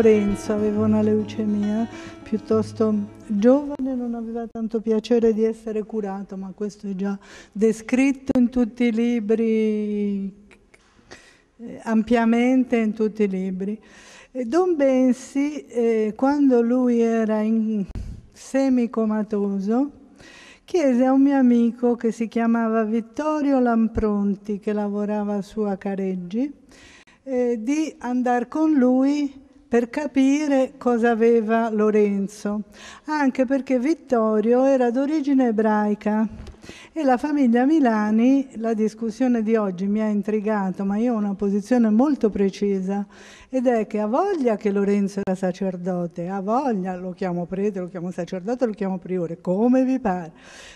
Lorenzo aveva una leucemia piuttosto giovane, non aveva tanto piacere di essere curato, ma questo è già descritto in tutti i libri, eh, ampiamente in tutti i libri. E Don Bensi, eh, quando lui era in semicomatoso, chiese a un mio amico che si chiamava Vittorio Lampronti, che lavorava su a Careggi, eh, di andare con lui per capire cosa aveva Lorenzo, anche perché Vittorio era d'origine ebraica e la famiglia Milani, la discussione di oggi mi ha intrigato, ma io ho una posizione molto precisa ed è che ha voglia che Lorenzo era sacerdote, ha voglia, lo chiamo prete, lo chiamo sacerdote, lo chiamo priore, come vi pare.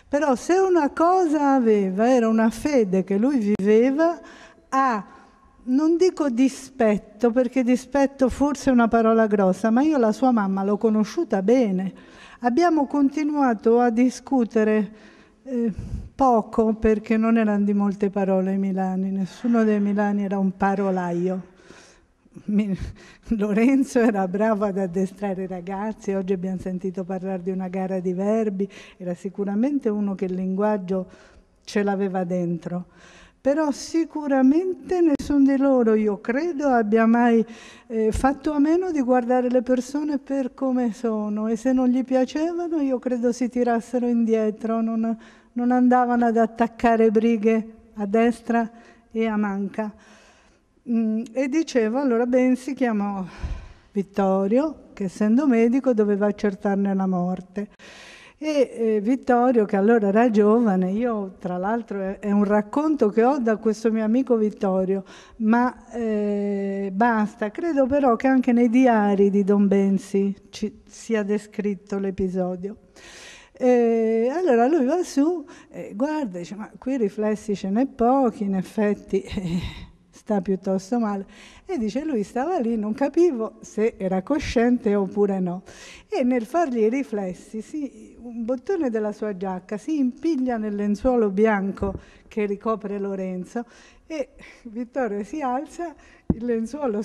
Però se una cosa aveva era una fede che lui viveva a non dico dispetto, perché dispetto forse è una parola grossa, ma io la sua mamma l'ho conosciuta bene. Abbiamo continuato a discutere eh, poco, perché non erano di molte parole i Milani, nessuno dei Milani era un parolaio. Mi, Lorenzo era bravo ad addestrare i ragazzi, oggi abbiamo sentito parlare di una gara di verbi, era sicuramente uno che il linguaggio ce l'aveva dentro però sicuramente nessuno di loro, io credo, abbia mai eh, fatto a meno di guardare le persone per come sono e se non gli piacevano io credo si tirassero indietro, non, non andavano ad attaccare brighe a destra e a manca. Mm, e dicevo, allora Ben si chiamò Vittorio, che essendo medico doveva accertarne la morte. E eh, Vittorio, che allora era giovane, io tra l'altro è, è, un racconto che ho da questo mio amico Vittorio, ma eh, basta, credo però che anche nei diari di Don Bensi ci sia descritto l'episodio. E eh, allora lui va su, e guarda, dice, ma qui riflessi ce n'è pochi, in effetti eh, sta piuttosto male. E dice lui stava lì, non capivo se era cosciente oppure no. E nel fargli i riflessi, si, un bottone della sua giacca si impiglia nel lenzuolo bianco che ricopre Lorenzo e Vittorio si alza, il lenzuolo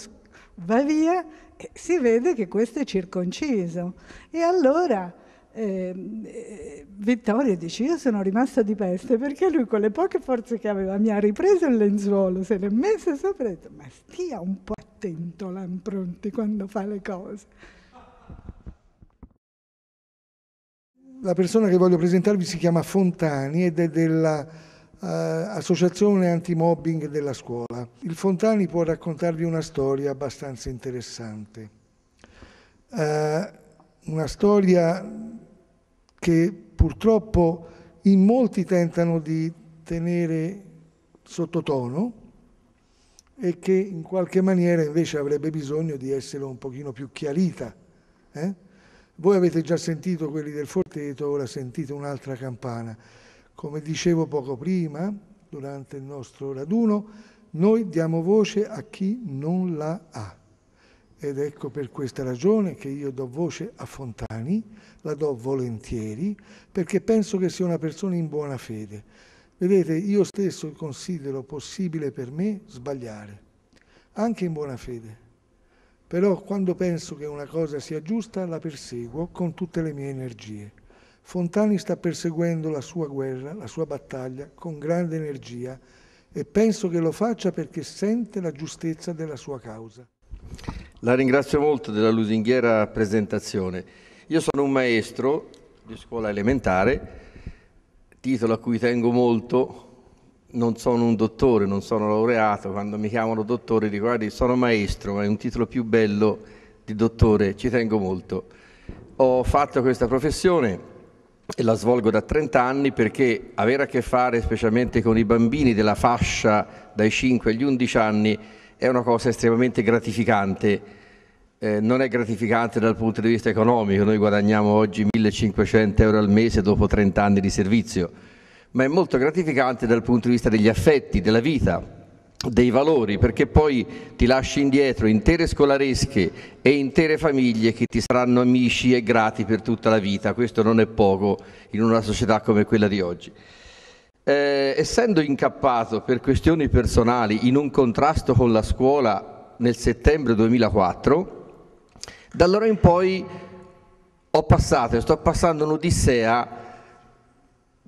va via e si vede che questo è circonciso. E allora Ehm, eh, Vittorio dice io sono rimasta di peste perché lui con le poche forze che aveva mi ha ripreso il lenzuolo, se l'è messo sopra e ha detto ma stia un po' attento Lampronti quando fa le cose. La persona che voglio presentarvi si chiama Fontani ed è dell'Associazione eh, uh, Antimobbing della scuola. Il Fontani può raccontarvi una storia abbastanza interessante. Uh, una storia che purtroppo in molti tentano di tenere sottotono e che in qualche maniera invece avrebbe bisogno di essere un pochino più chiarita. Eh? Voi avete già sentito quelli del Forteto, ora sentite un'altra campana. Come dicevo poco prima, durante il nostro raduno, noi diamo voce a chi non la ha. Ed ecco per questa ragione che io do voce a Fontani, la do volentieri perché penso che sia una persona in buona fede. Vedete, io stesso considero possibile per me sbagliare, anche in buona fede. Però quando penso che una cosa sia giusta, la perseguo con tutte le mie energie. Fontani sta perseguendo la sua guerra, la sua battaglia, con grande energia e penso che lo faccia perché sente la giustezza della sua causa. La ringrazio molto della lusinghiera presentazione. Io sono un maestro di scuola elementare, titolo a cui tengo molto, non sono un dottore, non sono laureato, quando mi chiamano dottore dico guardi sono maestro, ma è un titolo più bello di dottore, ci tengo molto. Ho fatto questa professione e la svolgo da 30 anni perché avere a che fare specialmente con i bambini della fascia dai 5 agli 11 anni è una cosa estremamente gratificante eh, non è gratificante dal punto di vista economico, noi guadagniamo oggi 1500 euro al mese dopo 30 anni di servizio, ma è molto gratificante dal punto di vista degli affetti, della vita, dei valori, perché poi ti lasci indietro intere scolaresche e intere famiglie che ti saranno amici e grati per tutta la vita. Questo non è poco in una società come quella di oggi. Eh, essendo incappato per questioni personali in un contrasto con la scuola nel settembre 2004, da allora in poi ho passato e sto passando un'odissea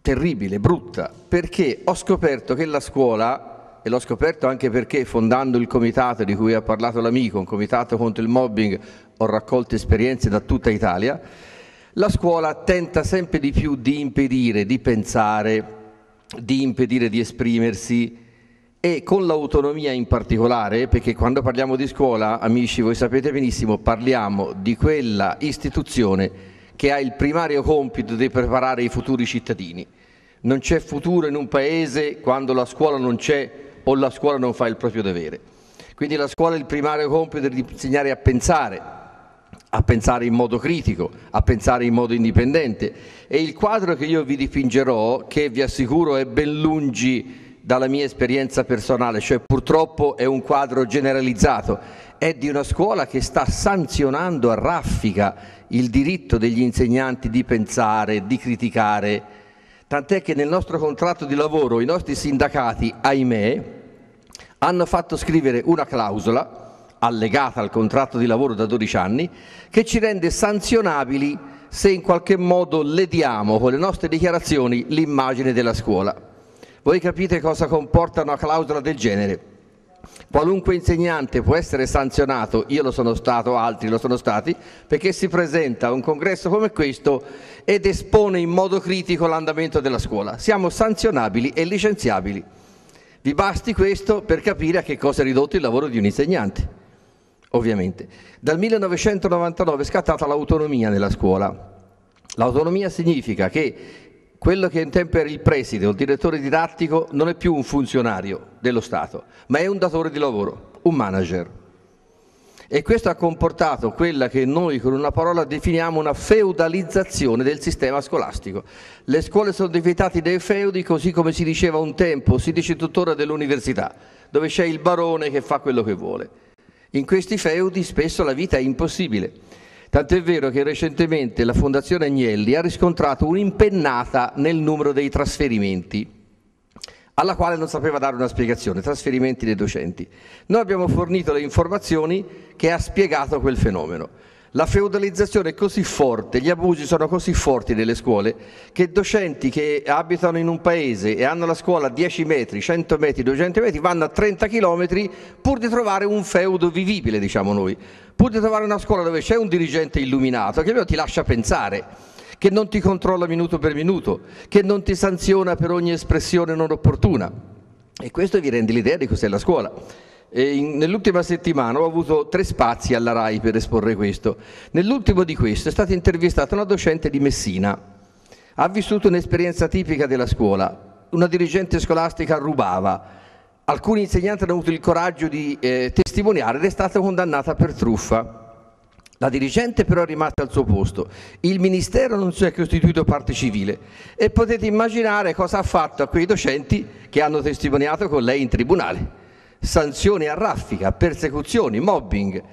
terribile, brutta, perché ho scoperto che la scuola, e l'ho scoperto anche perché fondando il comitato di cui ha parlato l'amico, un comitato contro il mobbing, ho raccolto esperienze da tutta Italia, la scuola tenta sempre di più di impedire di pensare, di impedire di esprimersi, e con l'autonomia in particolare, perché quando parliamo di scuola, amici, voi sapete benissimo, parliamo di quella istituzione che ha il primario compito di preparare i futuri cittadini. Non c'è futuro in un paese quando la scuola non c'è o la scuola non fa il proprio dovere. Quindi la scuola ha il primario compito di insegnare a pensare, a pensare in modo critico, a pensare in modo indipendente. E il quadro che io vi dipingerò, che vi assicuro è ben lungi dalla mia esperienza personale, cioè purtroppo è un quadro generalizzato, è di una scuola che sta sanzionando a raffica il diritto degli insegnanti di pensare, di criticare, tant'è che nel nostro contratto di lavoro i nostri sindacati, ahimè, hanno fatto scrivere una clausola allegata al contratto di lavoro da 12 anni che ci rende sanzionabili se in qualche modo lediamo con le nostre dichiarazioni l'immagine della scuola. Voi capite cosa comporta una clausola del genere? Qualunque insegnante può essere sanzionato, io lo sono stato, altri lo sono stati, perché si presenta a un congresso come questo ed espone in modo critico l'andamento della scuola. Siamo sanzionabili e licenziabili. Vi basti questo per capire a che cosa è ridotto il lavoro di un insegnante, ovviamente. Dal 1999 è scattata l'autonomia nella scuola. L'autonomia significa che quello che un tempo era il preside o il direttore didattico non è più un funzionario dello Stato, ma è un datore di lavoro, un manager. E questo ha comportato quella che noi con una parola definiamo una feudalizzazione del sistema scolastico. Le scuole sono diventate dei feudi così come si diceva un tempo, si dice tuttora dell'università, dove c'è il barone che fa quello che vuole. In questi feudi spesso la vita è impossibile Tant'è vero che recentemente la Fondazione Agnelli ha riscontrato un'impennata nel numero dei trasferimenti alla quale non sapeva dare una spiegazione, trasferimenti dei docenti. Noi abbiamo fornito le informazioni che ha spiegato quel fenomeno. La feudalizzazione è così forte, gli abusi sono così forti nelle scuole che docenti che abitano in un paese e hanno la scuola a 10 metri, 100 metri, 200 metri vanno a 30 chilometri pur di trovare un feudo vivibile, diciamo noi pur trovare una scuola dove c'è un dirigente illuminato che almeno ti lascia pensare, che non ti controlla minuto per minuto, che non ti sanziona per ogni espressione non opportuna. E questo vi rende l'idea di cos'è la scuola. In, nell'ultima settimana ho avuto tre spazi alla RAI per esporre questo. Nell'ultimo di questo è stata intervistata una docente di Messina. Ha vissuto un'esperienza tipica della scuola. Una dirigente scolastica rubava, alcuni insegnanti hanno avuto il coraggio di eh, testimoniare ed è stata condannata per truffa. La dirigente però è rimasta al suo posto, il ministero non si è costituito parte civile e potete immaginare cosa ha fatto a quei docenti che hanno testimoniato con lei in tribunale. Sanzioni a raffica, persecuzioni, mobbing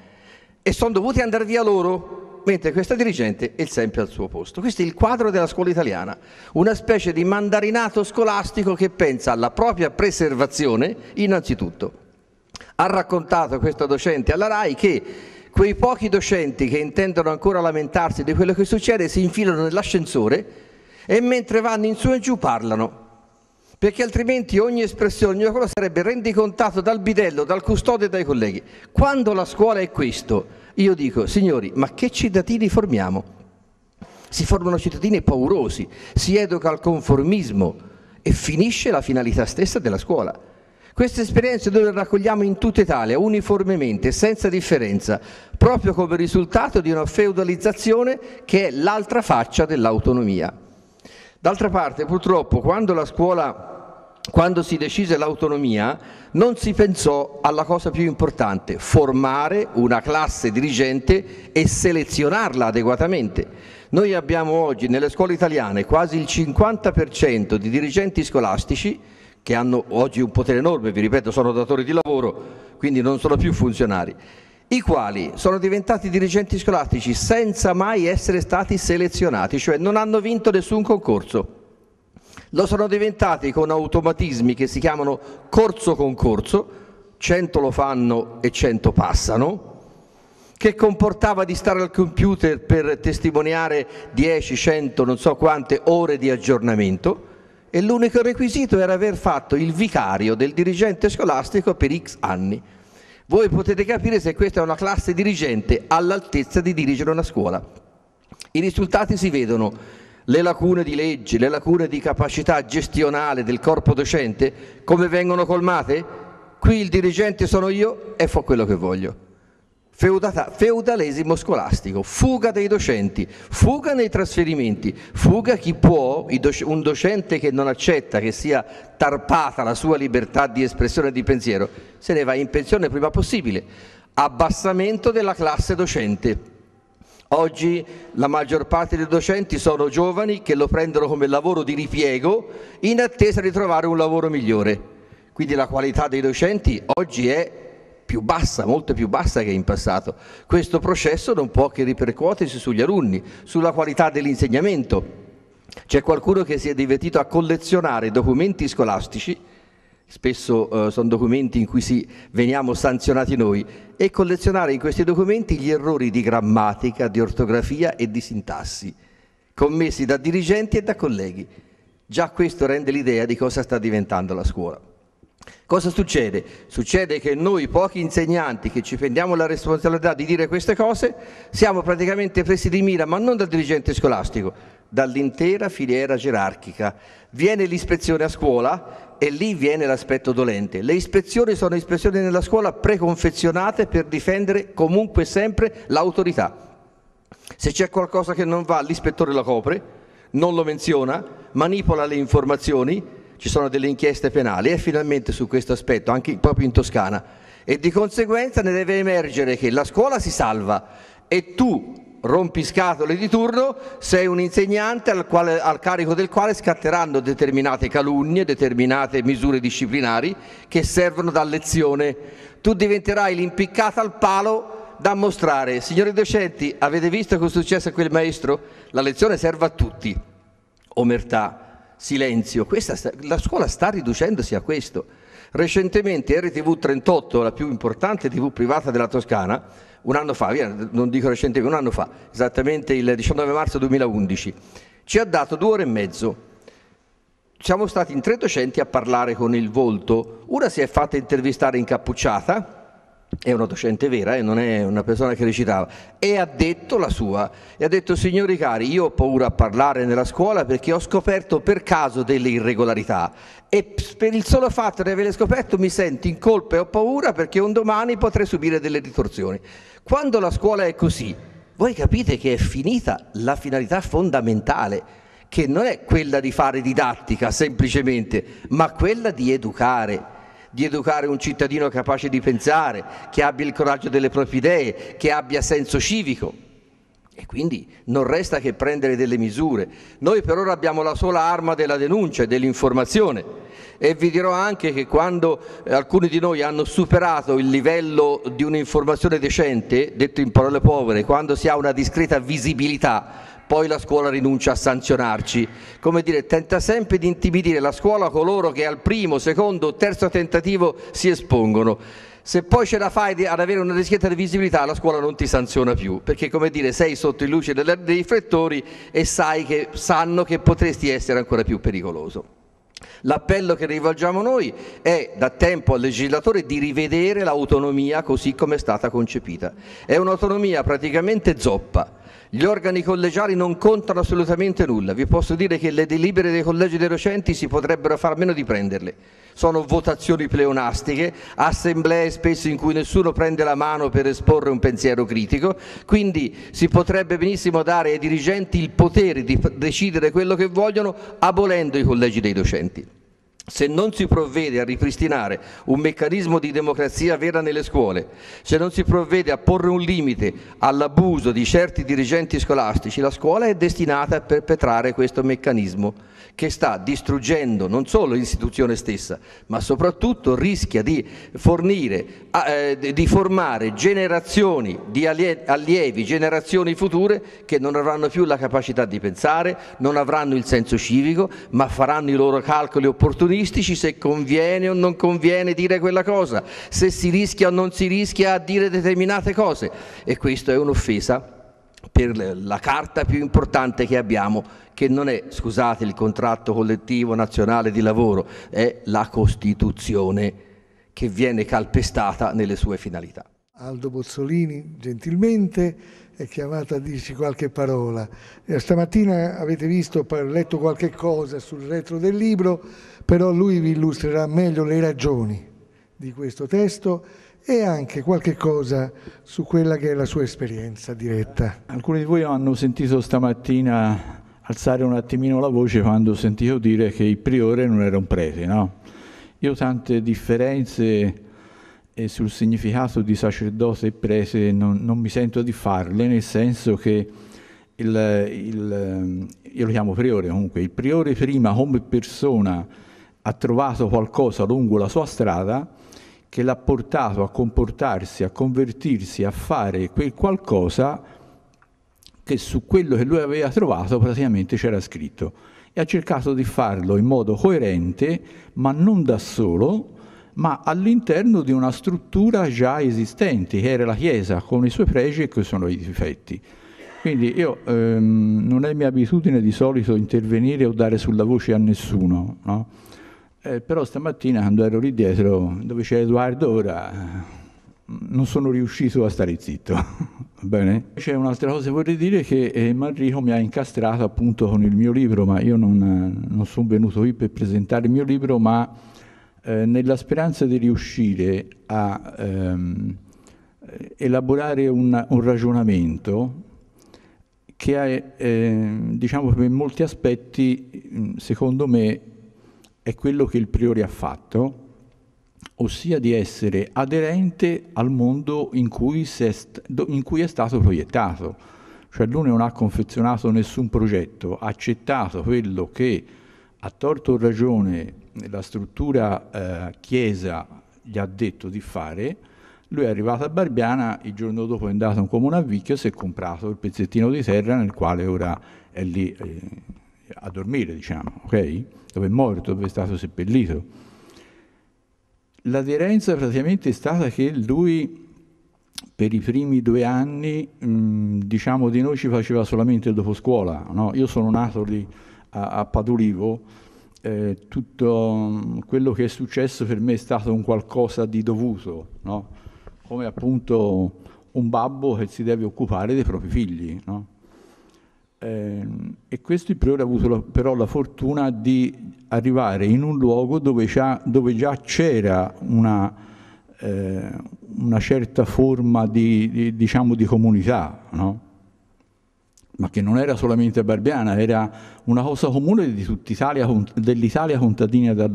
e sono dovuti andare via loro mentre questa dirigente è sempre al suo posto. Questo è il quadro della scuola italiana, una specie di mandarinato scolastico che pensa alla propria preservazione innanzitutto. Ha raccontato questa docente alla RAI che quei pochi docenti che intendono ancora lamentarsi di quello che succede si infilano nell'ascensore e mentre vanno in su e giù parlano perché altrimenti ogni espressione, ogni cosa sarebbe rendicontato dal bidello, dal custode e dai colleghi. Quando la scuola è questo, io dico, signori, ma che cittadini formiamo? Si formano cittadini paurosi, si educa al conformismo e finisce la finalità stessa della scuola. Queste esperienze noi le raccogliamo in tutta Italia, uniformemente, senza differenza, proprio come risultato di una feudalizzazione che è l'altra faccia dell'autonomia. D'altra parte, purtroppo, quando la scuola quando si decise l'autonomia, non si pensò alla cosa più importante, formare una classe dirigente e selezionarla adeguatamente. Noi abbiamo oggi nelle scuole italiane quasi il 50% di dirigenti scolastici che hanno oggi un potere enorme, vi ripeto, sono datori di lavoro, quindi non sono più funzionari, i quali sono diventati dirigenti scolastici senza mai essere stati selezionati, cioè non hanno vinto nessun concorso lo sono diventati con automatismi che si chiamano corso concorso, 100 lo fanno e 100 passano, che comportava di stare al computer per testimoniare 10, 100, non so quante ore di aggiornamento e l'unico requisito era aver fatto il vicario del dirigente scolastico per X anni. Voi potete capire se questa è una classe dirigente all'altezza di dirigere una scuola. I risultati si vedono le lacune di legge, le lacune di capacità gestionale del corpo docente, come vengono colmate? Qui il dirigente sono io e fa quello che voglio. Feudata, feudalesimo scolastico, fuga dei docenti, fuga nei trasferimenti, fuga chi può, un docente che non accetta che sia tarpata la sua libertà di espressione e di pensiero, se ne va in pensione prima possibile. Abbassamento della classe docente, Oggi la maggior parte dei docenti sono giovani che lo prendono come lavoro di ripiego in attesa di trovare un lavoro migliore. Quindi la qualità dei docenti oggi è più bassa, molto più bassa che in passato. Questo processo non può che ripercuotersi sugli alunni, sulla qualità dell'insegnamento. C'è qualcuno che si è divertito a collezionare documenti scolastici spesso eh, sono documenti in cui si, veniamo sanzionati noi, e collezionare in questi documenti gli errori di grammatica, di ortografia e di sintassi commessi da dirigenti e da colleghi. Già questo rende l'idea di cosa sta diventando la scuola. Cosa succede? Succede che noi pochi insegnanti che ci prendiamo la responsabilità di dire queste cose siamo praticamente presi di mira, ma non dal dirigente scolastico, dall'intera filiera gerarchica. Viene l'ispezione a scuola e lì viene l'aspetto dolente. Le ispezioni sono ispezioni nella scuola preconfezionate per difendere comunque sempre l'autorità. Se c'è qualcosa che non va, l'ispettore la copre, non lo menziona, manipola le informazioni, ci sono delle inchieste penali e finalmente su questo aspetto, anche proprio in Toscana. E di conseguenza ne deve emergere che la scuola si salva e tu rompiscatole di turno, sei un insegnante al, quale, al, carico del quale scatteranno determinate calunnie, determinate misure disciplinari che servono da lezione. Tu diventerai l'impiccata al palo da mostrare. Signori docenti, avete visto cosa è successo a quel maestro? La lezione serve a tutti. Omertà, silenzio. Questa, la scuola sta riducendosi a questo. Recentemente RTV 38, la più importante TV privata della Toscana, un anno fa, non dico recentemente, un anno fa, esattamente il 19 marzo 2011, ci ha dato due ore e mezzo. Siamo stati in tre docenti a parlare con il volto. Una si è fatta intervistare incappucciata, è una docente vera, eh, non è una persona che recitava, e ha detto la sua, e ha detto signori cari, io ho paura a parlare nella scuola perché ho scoperto per caso delle irregolarità e per il solo fatto di averle scoperto mi sento in colpa e ho paura perché un domani potrei subire delle ritorsioni. Quando la scuola è così, voi capite che è finita la finalità fondamentale che non è quella di fare didattica semplicemente, ma quella di educare di educare un cittadino capace di pensare, che abbia il coraggio delle proprie idee, che abbia senso civico. E quindi non resta che prendere delle misure. Noi per ora abbiamo la sola arma della denuncia e dell'informazione. E vi dirò anche che quando eh, alcuni di noi hanno superato il livello di un'informazione decente, detto in parole povere, quando si ha una discreta visibilità, poi la scuola rinuncia a sanzionarci. Come dire, tenta sempre di intimidire la scuola coloro che al primo, secondo o terzo tentativo si espongono. Se poi ce la fai ad avere una rischietta di visibilità, la scuola non ti sanziona più, perché come dire, sei sotto i luci dei riflettori e sai che, sanno che potresti essere ancora più pericoloso. L'appello che rivolgiamo noi è da tempo al legislatore di rivedere l'autonomia così come è stata concepita. È un'autonomia praticamente zoppa gli organi collegiali non contano assolutamente nulla, vi posso dire che le delibere dei collegi dei docenti si potrebbero far meno di prenderle. Sono votazioni pleonastiche, assemblee spesso in cui nessuno prende la mano per esporre un pensiero critico, quindi si potrebbe benissimo dare ai dirigenti il potere di decidere quello che vogliono abolendo i collegi dei docenti. Se non si provvede a ripristinare un meccanismo di democrazia vera nelle scuole, se non si provvede a porre un limite all'abuso di certi dirigenti scolastici, la scuola è destinata a perpetrare questo meccanismo che sta distruggendo non solo l'istituzione stessa, ma soprattutto rischia di fornire, eh, di formare generazioni di allievi, generazioni future che non avranno più la capacità di pensare, non avranno il senso civico, ma faranno i loro calcoli opportunistici se conviene o non conviene dire quella cosa, se si rischia o non si rischia a dire determinate cose. E questo è un'offesa per la carta più importante che abbiamo, che non è, scusate, il contratto collettivo nazionale di lavoro, è la Costituzione che viene calpestata nelle sue finalità. Aldo Bozzolini gentilmente è chiamato a dirci qualche parola. Eh, stamattina avete visto, letto qualche cosa sul retro del libro, però lui vi illustrerà meglio le ragioni di questo testo e anche qualche cosa su quella che è la sua esperienza diretta. Alcuni di voi hanno sentito stamattina alzare un attimino la voce quando ho sentito dire che il priore non era un prete, no? Io tante differenze eh, sul significato di sacerdote e prete non, non, mi sento di farle, nel senso che il, il, eh, io lo chiamo priore comunque, il priore prima come persona ha trovato qualcosa lungo la sua strada, che l'ha portato a comportarsi, a convertirsi, a fare quel qualcosa che su quello che lui aveva trovato praticamente c'era scritto. E ha cercato di farlo in modo coerente, ma non da solo, ma all'interno di una struttura già esistente, che era la Chiesa, con i suoi pregi e che sono i difetti. Quindi io ehm, non è mia abitudine di solito intervenire o dare sulla voce a nessuno, no? Eh, però stamattina quando ero lì dietro, dove c'è Edoardo ora, non sono riuscito a stare zitto. Bene? C'è un'altra cosa che vorrei dire che eh, Manrico mi ha incastrato appunto con il mio libro, ma io non, non sono venuto qui per presentare il mio libro, ma eh, nella speranza di riuscire a ehm, elaborare un, un, ragionamento che è, eh, diciamo, per molti aspetti, secondo me, è quello che il priore ha fatto, ossia di essere aderente al mondo in cui, st- in cui è stato proiettato. Cioè lui non ha confezionato nessun progetto, ha accettato quello che a torto o ragione la struttura eh, Chiesa gli ha detto di fare, lui è arrivato a Barbiana, il giorno dopo è andato in comune a Vicchio e si è comprato il pezzettino di terra nel quale ora è lì eh, a dormire, diciamo, ok? Dove è morto, dove è stato seppellito. L'aderenza praticamente è stata che lui per i primi due anni, mh, diciamo di noi ci faceva solamente il dopo scuola. No? Io sono nato lì a, a Padolivo, eh, tutto quello che è successo per me è stato un qualcosa di dovuto, no? come appunto un babbo che si deve occupare dei propri figli. No? Ehm, e questo il priore ha avuto la, però la fortuna di arrivare in un luogo dove, dove già c'era una, eh, una, certa forma di, di, diciamo, di comunità, no? ma che non era solamente barbiana, era una cosa comune di tutta Italia, dell'Italia contadina da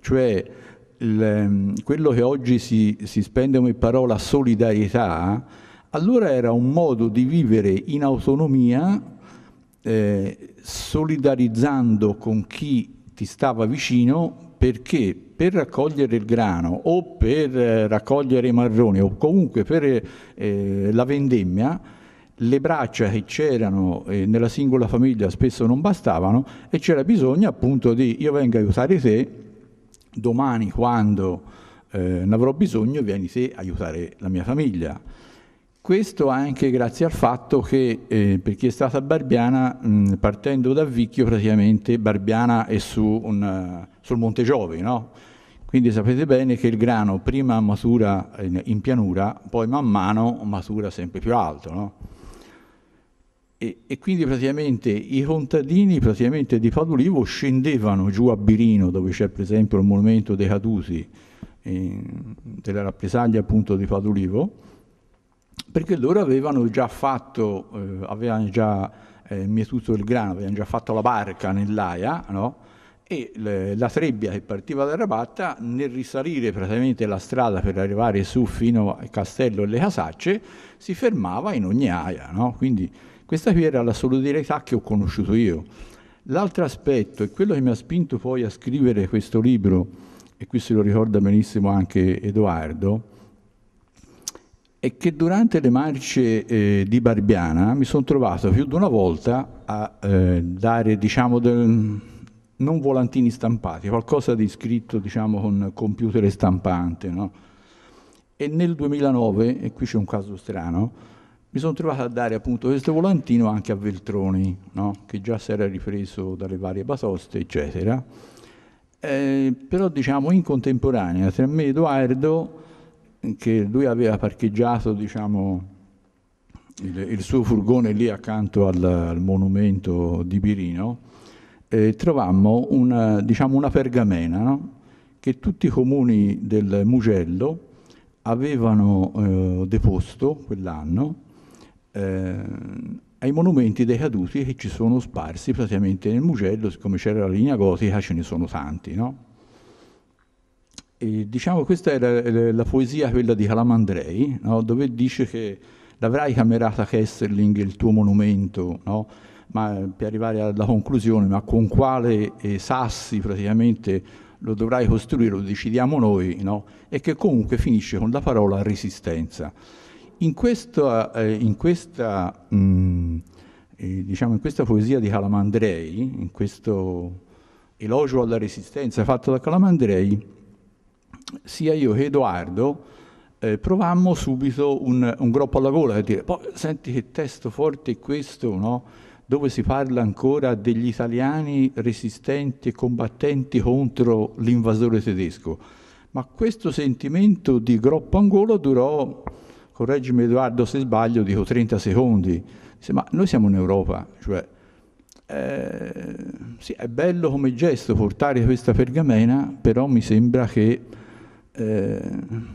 cioè il, ehm, quello che oggi si, si spende come parola solidarietà, allora era un modo di vivere in autonomia, eh, solidarizzando con chi ti stava vicino, perché per raccogliere il grano o per eh, raccogliere i marroni o comunque per eh, eh, la vendemmia, le braccia che c'erano eh, nella singola famiglia spesso non bastavano e c'era bisogno appunto di io vengo a aiutare te, domani quando eh, ne avrò bisogno vieni te a aiutare la mia famiglia. Questo anche grazie al fatto che eh, per chi è stata a Barbiana, mh, partendo da Vicchio praticamente Barbiana è su un, uh, sul Monte Giove, no? quindi sapete bene che il grano prima matura in, in pianura, poi man mano matura sempre più alto. No? E, e, quindi praticamente i contadini praticamente di Padulivo scendevano giù a Birino, dove c'è per esempio il monumento dei caduti eh, della rappresaglia appunto di Padulivo, perché loro avevano già fatto, eh, avevano già eh, mietuto il grano, avevano già fatto la barca nell'Aia, no? e le, la trebbia che partiva da Rabatta nel risalire praticamente la strada per arrivare su fino al castello e le casacce si fermava in ogni aia no? quindi questa qui era la solidarietà che ho conosciuto io l'altro aspetto e quello che mi ha spinto poi a scrivere questo libro e qui se lo ricorda benissimo anche Edoardo è che durante le marce eh, di Barbiana mi sono trovato più di una volta a eh, dare, diciamo, del, non volantini stampati, qualcosa di scritto, diciamo, con computer stampante, no? E nel 2009, e qui c'è un caso strano, mi sono trovato a dare appunto questo volantino anche a Veltroni, no? che già si era ripreso dalle varie batoste, eccetera. Eh, però diciamo in contemporanea tra me e Edoardo che lui aveva parcheggiato diciamo, il, il, suo furgone lì accanto al, al monumento di Birino, eh, trovammo una, diciamo, una pergamena no? che tutti i comuni del Mugello avevano eh, deposto quell'anno eh, ai monumenti dei caduti che ci sono sparsi praticamente nel Mugello, siccome c'era la linea gotica ce ne sono tanti. No? E, diciamo questa era la poesia quella di Calamandrei, no? dove dice che l'avrai camerata Kesserling il tuo monumento, no? ma, per arrivare alla conclusione, ma con quale eh, sassi praticamente lo dovrai costruire, lo decidiamo noi, no? e che comunque finisce con la parola resistenza. In questa, eh, in questa, mh, mm, eh, diciamo in questa poesia di Calamandrei, in questo elogio alla resistenza fatto da Calamandrei, sia io che Edoardo eh, provammo subito un, un, groppo alla gola, a dire, poi senti che testo forte è questo, no? dove si parla ancora degli italiani resistenti e combattenti contro l'invasore tedesco. Ma questo sentimento di groppo angolo durò, correggimi Edoardo se sbaglio, dico 30 secondi. Dice, ma noi siamo in Europa, cioè eh, sì, è bello come gesto portare questa pergamena, però mi sembra che eh,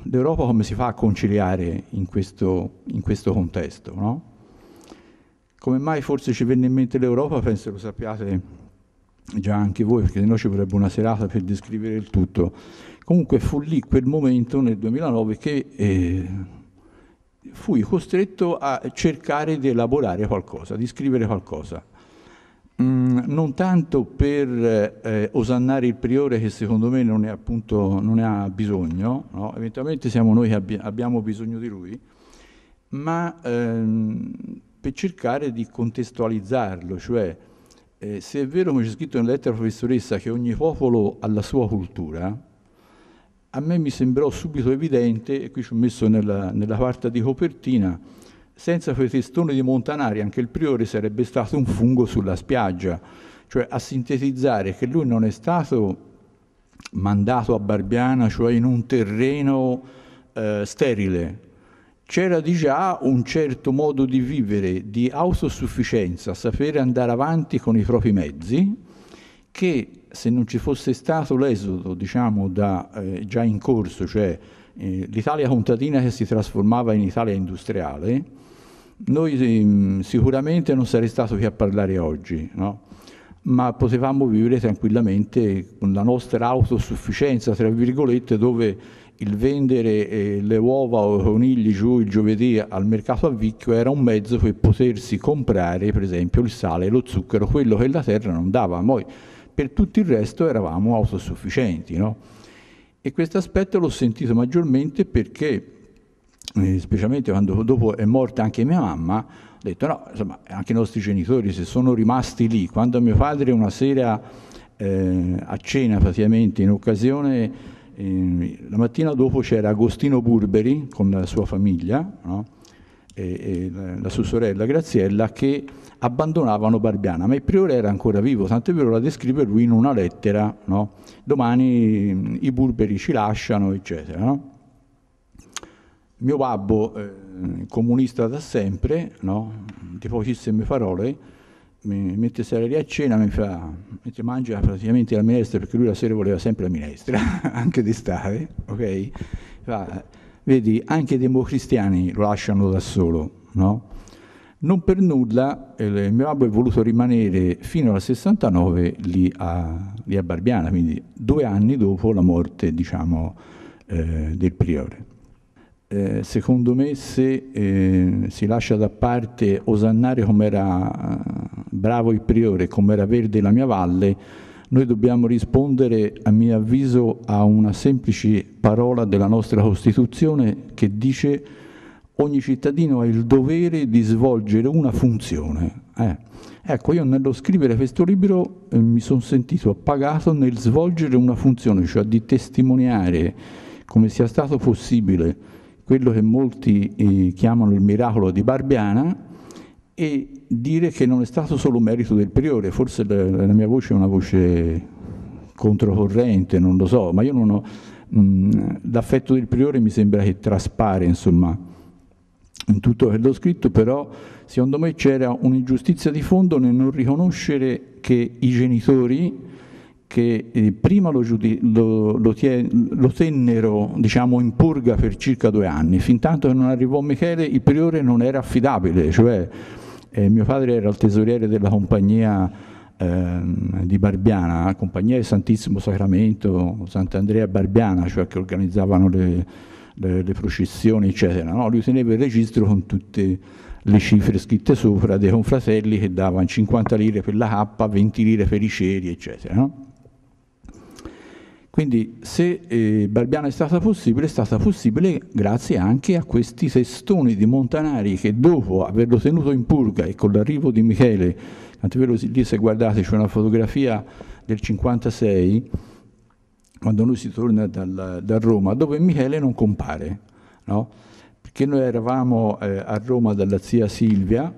l'Europa come si fa a conciliare in questo, in questo contesto? No? Come mai forse ci venne in mente l'Europa, penso lo sappiate già anche voi, perché se no ci vorrebbe una serata per descrivere il tutto. Comunque fu lì quel momento nel 2009 che eh, fui costretto a cercare di elaborare qualcosa, di scrivere qualcosa. Mm, non tanto per eh, osannare il priore che secondo me non, è appunto, non ne ha bisogno, no? eventualmente siamo noi che abbi abbiamo bisogno di lui, ma ehm, per cercare di contestualizzarlo, cioè eh, se è vero come c'è scritto nella lettera professoressa che ogni popolo ha la sua cultura, a me mi sembrò subito evidente, e qui ci ho messo nella, nella parte di copertina, senza quei testoni di Montanari anche il priore sarebbe stato un fungo sulla spiaggia, cioè a sintetizzare che lui non è stato mandato a Barbiana, cioè in un terreno eh, sterile. C'era di già un certo modo di vivere, di autosufficienza, sapere andare avanti con i propri mezzi, che se non ci fosse stato l'esodo, diciamo, da, eh, già in corso, cioè eh, l'Italia contadina che si trasformava in Italia industriale, noi ehm, sicuramente non sarei stato qui a parlare oggi, no? ma potevamo vivere tranquillamente con la nostra autosufficienza, tra virgolette, dove il vendere eh, le uova o i conigli giù il giovedì al mercato a Vicchio era un mezzo per potersi comprare per esempio il sale, e lo zucchero, quello che la terra non dava. Noi per tutto il resto eravamo autosufficienti. No? E questo aspetto l'ho sentito maggiormente perché specialmente quando dopo è morta anche mia mamma, ho detto no, insomma, anche i nostri genitori se sono rimasti lì, quando mio padre una sera eh, a cena praticamente in occasione, eh, la mattina dopo c'era Agostino Burberi con la sua famiglia, no? e, e la, la sua sorella Graziella che abbandonavano Barbiana, ma il priore era ancora vivo, tant'è vero la descrive lui in una lettera, no? domani mm, i burberi ci lasciano, eccetera. No? Mio babbo, eh, comunista da sempre, no? di pochissime parole, mi mette sera a cena, mi fa, mentre mangia praticamente la minestra, perché lui la sera voleva sempre la minestra, anche d'estate, ok? Fa, vedi, anche i democristiani lo lasciano da solo, no? Non per nulla il mio babbo è voluto rimanere fino al 69 lì a, lì a Barbiana, quindi due anni dopo la morte, diciamo, eh, del priore. Eh, secondo me se eh, si lascia da parte osannare come era eh, bravo il priore, come era verde la mia valle, noi dobbiamo rispondere, a mio avviso, a una semplice parola della nostra Costituzione che dice ogni cittadino ha il dovere di svolgere una funzione. Eh. Ecco, io nello scrivere questo libro eh, mi sono sentito appagato nel svolgere una funzione, cioè di testimoniare come sia stato possibile quello che molti eh, chiamano il miracolo di Barbiana e dire che non è stato solo merito del priore, forse la, la mia voce è una voce controcorrente, non lo so, ma io non ho... Mm, l'affetto del priore mi sembra che traspare, insomma, in tutto quello scritto, però secondo me c'era un'ingiustizia di fondo nel non riconoscere che i genitori che eh, prima lo, lo, lo, lo tennero diciamo, in purga per circa due anni, fin tanto che non arrivò Michele il priore non era affidabile, cioè eh, mio padre era il tesoriere della compagnia ehm, di Barbiana, compagnia del Santissimo Sacramento, Sant'Andrea Barbiana, cioè che organizzavano le, le, le processioni, eccetera. No? Lui teneva il registro con tutte le cifre scritte sopra dei confratelli che davano 50 lire per la cappa, 20 lire per i ceri, eccetera. No? Quindi se eh, Barbiano è stata possibile, è stata possibile grazie anche a questi testoni di Montanari che dopo averlo tenuto in purga e con l'arrivo di Michele, tanto è vero lì se guardate c'è una fotografia del 56, quando lui si torna dal, da Roma, dove Michele non compare, no? perché noi eravamo eh, a Roma dalla zia Silvia,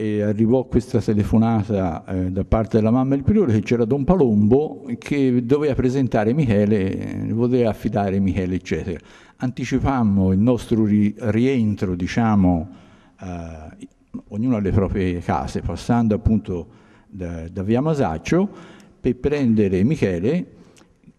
e arrivò questa telefonata eh, da parte della mamma del priore che c'era Don Palombo che doveva presentare Michele, eh, voleva affidare Michele eccetera. Anticipammo il nostro ri rientro, diciamo, eh, ognuno alle proprie case, passando appunto da, da via Masaccio per prendere Michele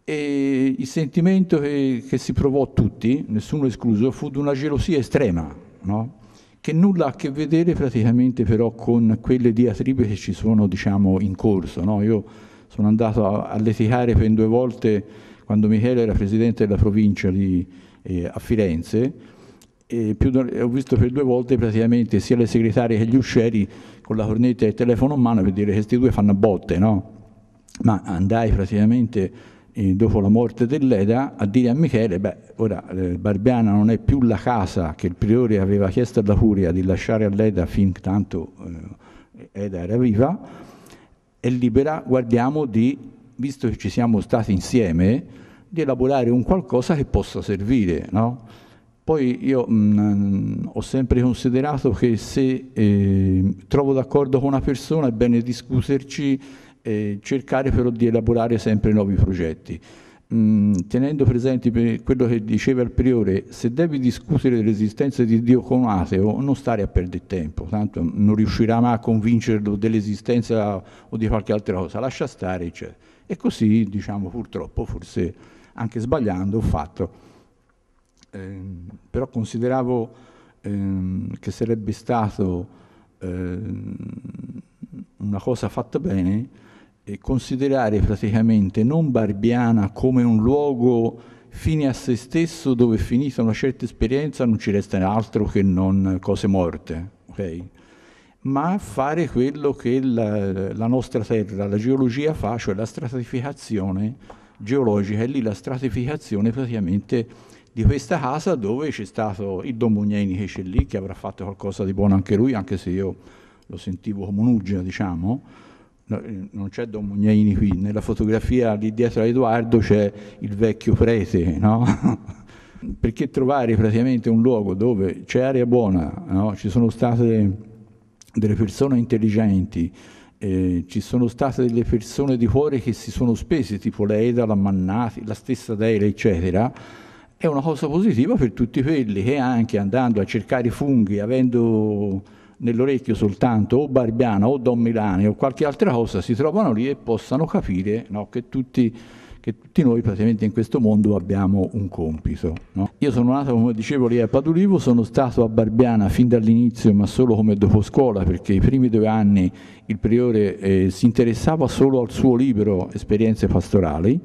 e il sentimento che, che si provò tutti, nessuno escluso, fu di una gelosia estrema. No? che nulla ha a che vedere praticamente però con quelle diatribe che ci sono diciamo, in corso. No? Io sono andato a, a leticare per due volte quando Michele era presidente della provincia di, eh, a Firenze, e più, ho visto per due volte praticamente sia le segretarie che gli uscieri con la cornetta e il telefono in mano per dire che questi due fanno a botte, no? Ma andai praticamente eh, dopo la morte dell'Eda, a dire a Michele, beh, ora eh, Barbiana non è più la casa che il priore aveva chiesto alla curia di lasciare all'Eda fin tanto eh, Eda era viva, è libera, guardiamo di, visto che ci siamo stati insieme, di elaborare un qualcosa che possa servire, no? Poi io mh, mm, mm, ho sempre considerato che se eh, trovo d'accordo con una persona è bene discuterci eh, cercare però di elaborare sempre nuovi progetti. Mm, tenendo presente quello che diceva il priore, se devi discutere dell'esistenza di Dio con un ateo, non stare a perdere tempo, tanto non riuscirà mai a convincerlo dell'esistenza o di qualche altra cosa, lascia stare, eccetera. E così, diciamo, purtroppo, forse anche sbagliando, ho fatto. Eh, però consideravo ehm, che sarebbe stato ehm, una cosa fatta bene e considerare praticamente non Barbiana come un luogo fine a se stesso dove finita una certa esperienza non ci resta altro che non cose morte, okay? ma fare quello che la, la, nostra terra, la geologia fa, cioè la stratificazione geologica, e lì la stratificazione praticamente di questa casa dove c'è stato il Don Mugnini che c'è lì, che avrà fatto qualcosa di buono anche lui, anche se io lo sentivo come un'uggia, diciamo, no, eh, non c'è Don Mugnaini qui, nella fotografia lì dietro a Edoardo c'è il vecchio prete, no? Perché trovare praticamente un luogo dove c'è aria buona, no? ci sono state delle persone intelligenti, eh, ci sono state delle persone di cuore che si sono spese, tipo Leida, la Mannati, la stessa Deira, eccetera, è una cosa positiva per tutti quelli che anche andando a cercare funghi, avendo nell'orecchio soltanto o Barbiana o Don Milani o qualche altra cosa si trovano lì e possano capire no, che, tutti, che, tutti, noi praticamente in questo mondo abbiamo un compito. No? Io sono nato, come dicevo, lì a Padulivo, sono stato a Barbiana fin dall'inizio ma solo come dopo scuola perché i primi due anni il priore eh, si interessava solo al suo libro Esperienze pastorali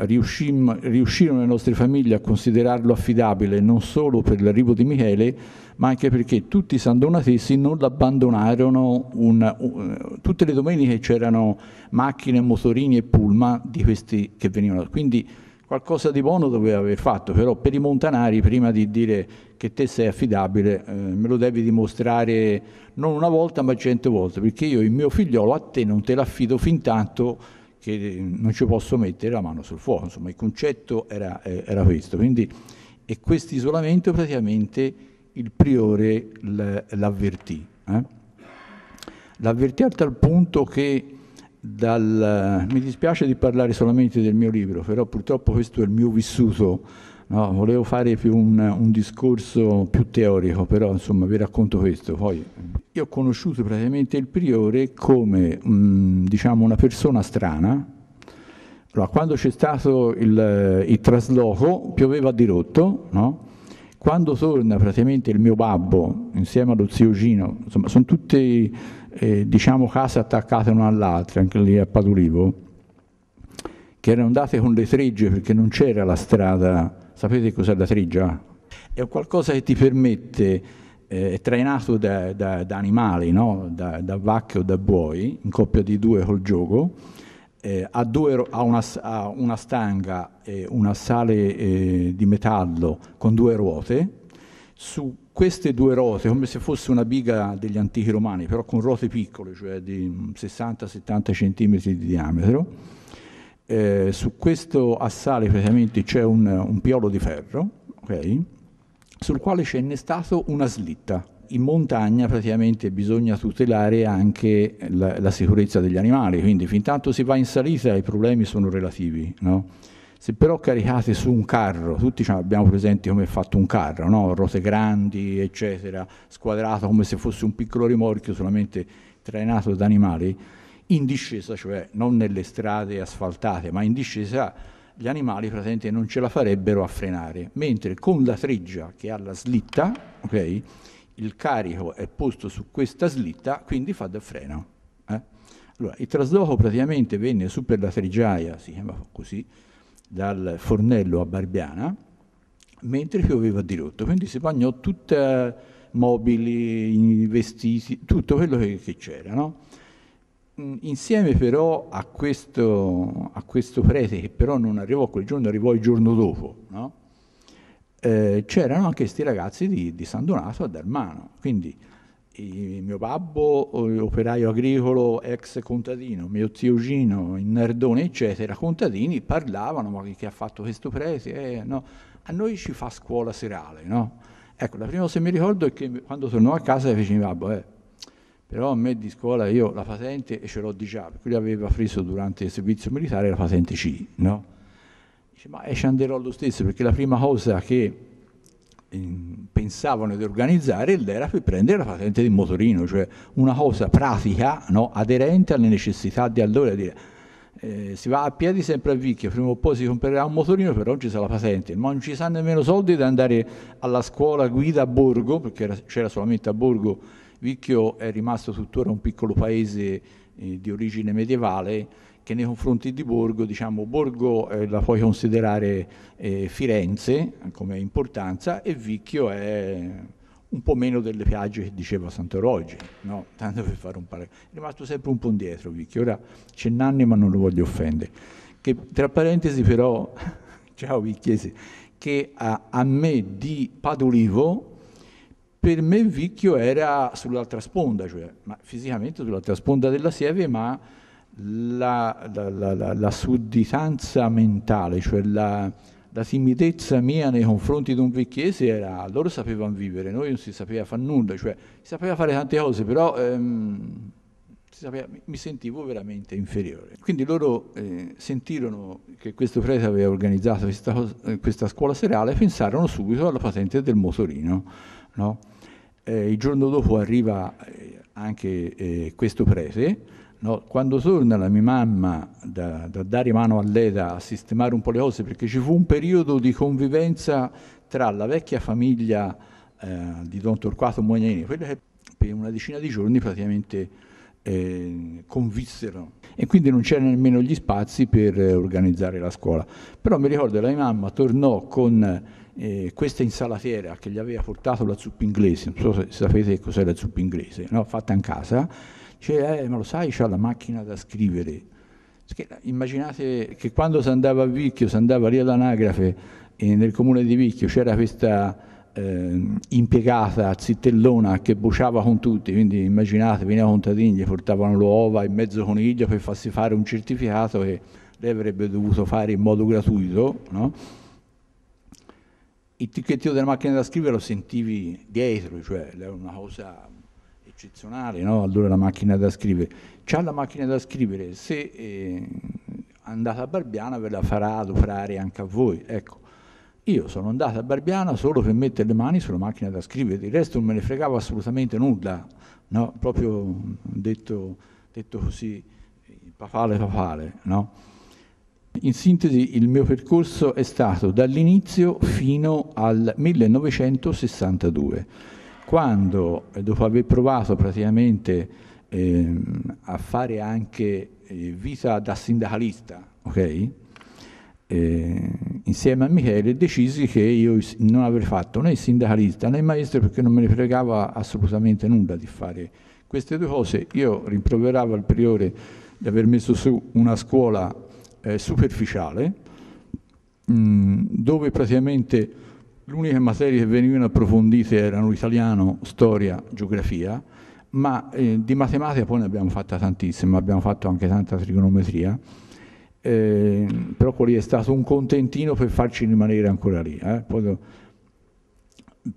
riuscirono le nostre famiglie a considerarlo affidabile non solo per l'arrivo di Michele, ma anche perché tutti i sandonatesi non l'abbandonarono una, uh, tutte le domeniche c'erano macchine, motorini e pullman di questi che venivano. Quindi qualcosa di buono doveva aver fatto, però per i montanari prima di dire che te sei affidabile eh, me lo devi dimostrare non una volta ma cento volte, perché io il mio figliolo a te non te l'affido fin tanto che eh, non ci posso mettere la mano sul fuoco, insomma il concetto era, eh, era questo. Quindi, e questo isolamento praticamente il priore l'avvertì. Eh? L'avvertì a tal punto che dal, mi dispiace di parlare solamente del mio libro, però purtroppo questo è il mio vissuto No, volevo fare più un, un, discorso più teorico, però insomma vi racconto questo. Poi, io ho conosciuto praticamente il priore come mh, diciamo una persona strana. Allora, quando c'è stato il, il, trasloco pioveva di rotto, no? quando torna praticamente il mio babbo insieme allo zio Gino, insomma sono tutte eh, diciamo case attaccate l'una all'altra, anche lì a Padulivo, che erano andate con le tregge perché non c'era la strada Sapete cos'è la trigia? È qualcosa che ti permette, eh, trainato da, da, da animali, no? da, da, vacche o da buoi, in coppia di due col gioco, eh, a, due, a, una, a, una, stanga e eh, una sale eh, di metallo con due ruote, su queste due ruote, come se fosse una biga degli antichi romani, però con ruote piccole, cioè di 60-70 cm di diametro, eh, su questo assale praticamente c'è un, un, piolo di ferro, okay, sul quale c'è innestato una slitta. In montagna praticamente bisogna tutelare anche la, la sicurezza degli animali, quindi fin tanto si va in salita i problemi sono relativi. No? Se però caricate su un carro, tutti abbiamo presente come è fatto un carro, no? rote grandi, eccetera, squadrato come se fosse un piccolo rimorchio solamente trainato da animali, in discesa, cioè non nelle strade asfaltate, ma in discesa gli animali praticamente non ce la farebbero a frenare, mentre con la treggia che ha la slitta, okay, il carico è posto su questa slitta, quindi fa da freno. Eh? Allora, il trasloco praticamente venne su per la treggiaia, si chiama così, dal fornello a Barbiana, mentre pioveva di dirotto, quindi si bagnò tutti mobili, vestiti, tutto quello che, che c'era, no? Mm, insieme però a questo, a questo, prete, che però non arrivò quel giorno, arrivò il giorno dopo, no? eh, c'erano anche questi ragazzi di, di, San Donato a Darmano. Quindi il eh, mio babbo, eh, operaio agricolo, ex contadino, mio zio Gino, il Nerdone, eccetera, contadini, parlavano, ma che ha fatto questo prete? Eh, no. A noi ci fa scuola serale, no? Ecco, la prima cosa che mi ricordo è che quando tornò a casa mi mio babbo, eh, però a me di scuola io la patente ce l'ho di già, perché lui aveva preso durante il servizio militare la patente C, no? Dice, ma ci anderò lo stesso, perché la prima cosa che pensavano di organizzare era per prendere la patente di motorino, cioè una cosa pratica, no? aderente alle necessità di allora. Dire, eh, si va a piedi sempre a Vicchia, prima o poi si comprerà un motorino, però non ci sarà la patente, ma non ci saranno nemmeno soldi da andare alla scuola guida a Borgo, perché c'era solamente a Borgo Vicchio è rimasto tuttora un piccolo paese eh, di origine medievale che nei confronti di Borgo, diciamo, Borgo eh, la puoi considerare eh, Firenze come importanza e Vicchio è un po' meno delle piagge che diceva Sant'Orogine, no? tanto per fare un paragone. È rimasto sempre un po' indietro Vicchio, ora c'è Nanni ma non lo voglio offendere. Che, tra parentesi però, ciao Vicchiesi, che a, a me di Padolivo per me Vicchio era sull'altra sponda, cioè fisicamente sull'altra sponda della Sieve, ma la, la, la, la sudditanza mentale, cioè la, timidezza mia nei confronti di un vecchiese era, loro sapevano vivere, noi non si sapeva fare nulla, cioè si sapeva fare tante cose, però ehm, sapeva, mi sentivo veramente inferiore. Quindi loro eh, sentirono che questo prete aveva organizzato questa, eh, questa scuola serale e pensarono subito alla patente del motorino. No? eh, il giorno dopo arriva eh, anche eh, questo prete, no? quando torna la mia mamma da, da dare mano a lei a sistemare un po' le cose, perché ci fu un periodo di convivenza tra la vecchia famiglia eh, di Don Torquato Mognini, quella che per una decina di giorni praticamente eh, convissero e quindi non c'erano nemmeno gli spazi per eh, organizzare la scuola. Però mi ricordo la mia mamma tornò con eh, questa insalatiera che gli aveva portato la zuppa inglese, non so se sapete cos'è la zuppa inglese, no? fatta in casa, dice eh, ma lo sai c'ha la macchina da scrivere. Immaginate che quando si andava a Vicchio, si andava lì all'anagrafe, nel comune di Vicchio c'era questa eh, impiegata zittellona che bociava con tutti, quindi immaginate, veniva contadini, gli portavano l'uova e mezzo coniglio per farsi fare un certificato che lei avrebbe dovuto fare in modo gratuito, no? il ticchettio della macchina da scrivere lo sentivi dietro, cioè è una cosa eccezionale, no? allora la macchina da scrivere. C'ha la macchina da scrivere, se eh, andate a Barbiana ve la farà adoperare anche a voi. Ecco. Io sono andato a Barbiana solo per mettere le mani sulla macchina da scrivere, di resto non me ne fregavo assolutamente nulla, no? proprio detto, detto così, papale papale. No? In sintesi il mio percorso è stato dall'inizio fino al 1962, quando eh, dopo aver provato praticamente eh, a fare anche eh, vita da sindacalista, okay? eh, insieme a Michele decisi che io non avrei fatto né sindacalista né maestro perché non me ne fregava assolutamente nulla di fare queste due cose. Io rimproveravo al priore di aver messo su una scuola eh, superficiale mh, mm, dove praticamente l'unica materia che venivano approfondite erano italiano, storia, geografia, ma eh, di matematica poi ne abbiamo fatta tantissima, abbiamo fatto anche tanta trigonometria eh, però quello è stato un contentino per farci rimanere ancora lì. Eh.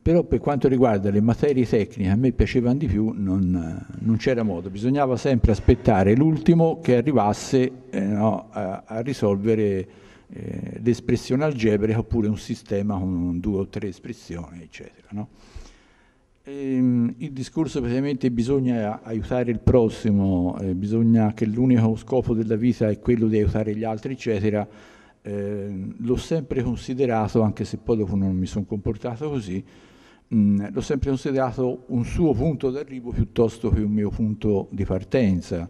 Però per quanto riguarda le materie tecniche, a me piacevano di più, non, non c'era modo, bisognava sempre aspettare l'ultimo che arrivasse eh, no, a, a, risolvere eh, l'espressione algebrica oppure un sistema con due o tre espressioni, eccetera. No? Ehm, il discorso praticamente bisogna aiutare il prossimo, eh, bisogna che l'unico scopo della vita è quello di aiutare gli altri, eccetera. Eh, l'ho sempre considerato, anche se poi dopo non mi sono comportato così, mh, mm, l'ho sempre considerato un suo punto d'arrivo piuttosto che un mio punto di partenza,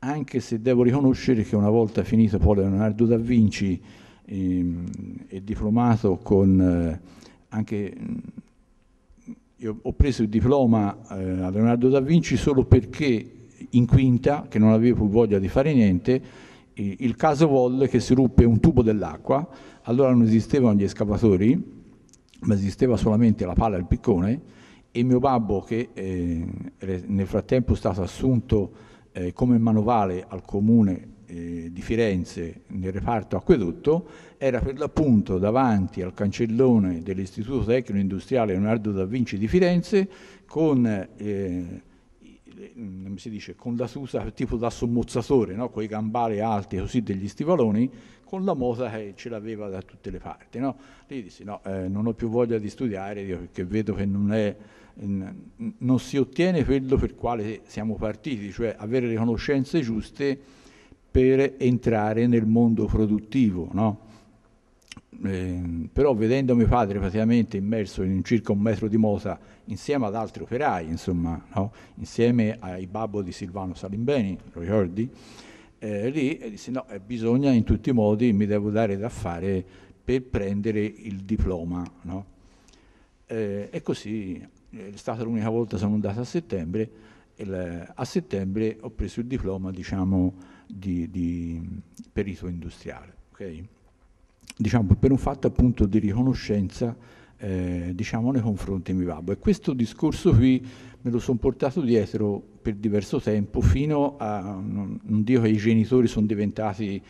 anche se devo riconoscere che una volta finito poi Leonardo da Vinci ehm, e diplomato con eh, anche mm, io ho preso il diploma eh, a Leonardo da Vinci solo perché in quinta, che non avevo più voglia di fare niente, eh, il caso volle che si ruppe un tubo dell'acqua, allora non esistevano gli escavatori, ma esisteva solamente la pala e il piccone, e mio babbo, che eh, nel frattempo è stato assunto eh, come manovale al comune eh, di Firenze nel reparto acquedotto era per l'appunto davanti al cancellone dell'Istituto Tecnico Industriale Leonardo da Vinci di Firenze con, eh, dice, con la susa tipo da sommozzatore, no? con i gambali alti così degli stivaloni, con la mota che ce l'aveva da tutte le parti. No? Lì disse no, eh, non ho più voglia di studiare perché vedo che non è non si ottiene quello per quale siamo partiti, cioè avere le conoscenze giuste per entrare nel mondo produttivo. No? Eh, però vedendo mio padre praticamente immerso in circa un metro di mota insieme ad altri operai, insomma, no? insieme ai babbo di Silvano Salimbeni, lo ricordi? Eh, lì e disse no, eh, bisogna in tutti i modi, mi devo dare da fare per prendere il diploma. No? Eh, e così eh, è stata l'unica volta che sono andato a settembre, il, a settembre ho preso il diploma, diciamo, di, di perito industriale. Okay? Diciamo, per un fatto appunto di riconoscenza eh, diciamo nei confronti di mio babbo. E questo discorso qui me lo sono portato dietro per diverso tempo, fino a, non, non dico che i genitori sono diventati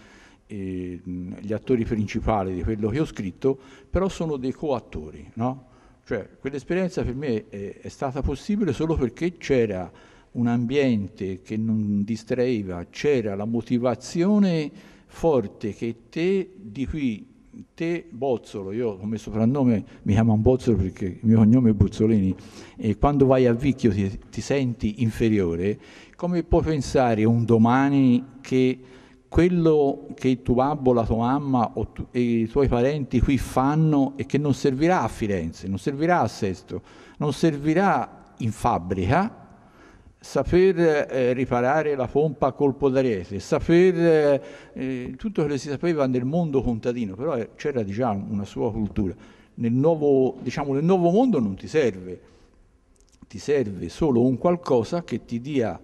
eh, gli attori principali di quello che ho scritto, però sono dei coattori, no? Cioè, quell'esperienza per me è, è stata possibile solo perché c'era un ambiente che non distraeva, c'era la motivazione forte che te di qui, te Bozzolo, io come soprannome mi chiamano Bozzolo perché il mio cognome è Buzzolini, e quando vai a Vicchio ti, ti senti inferiore, come puoi pensare un domani che quello che tuo babbo, la tua mamma o tu, i tuoi parenti qui fanno e che non servirà a Firenze, non servirà a Sesto, non servirà in fabbrica, saper eh, riparare la pompa a colpo podarese, saper eh, eh, tutto quello che si sapeva nel mondo contadino, però eh, c'era già diciamo, una sua cultura. Nel nuovo, diciamo, nel nuovo mondo non ti serve, ti serve solo un qualcosa che ti dia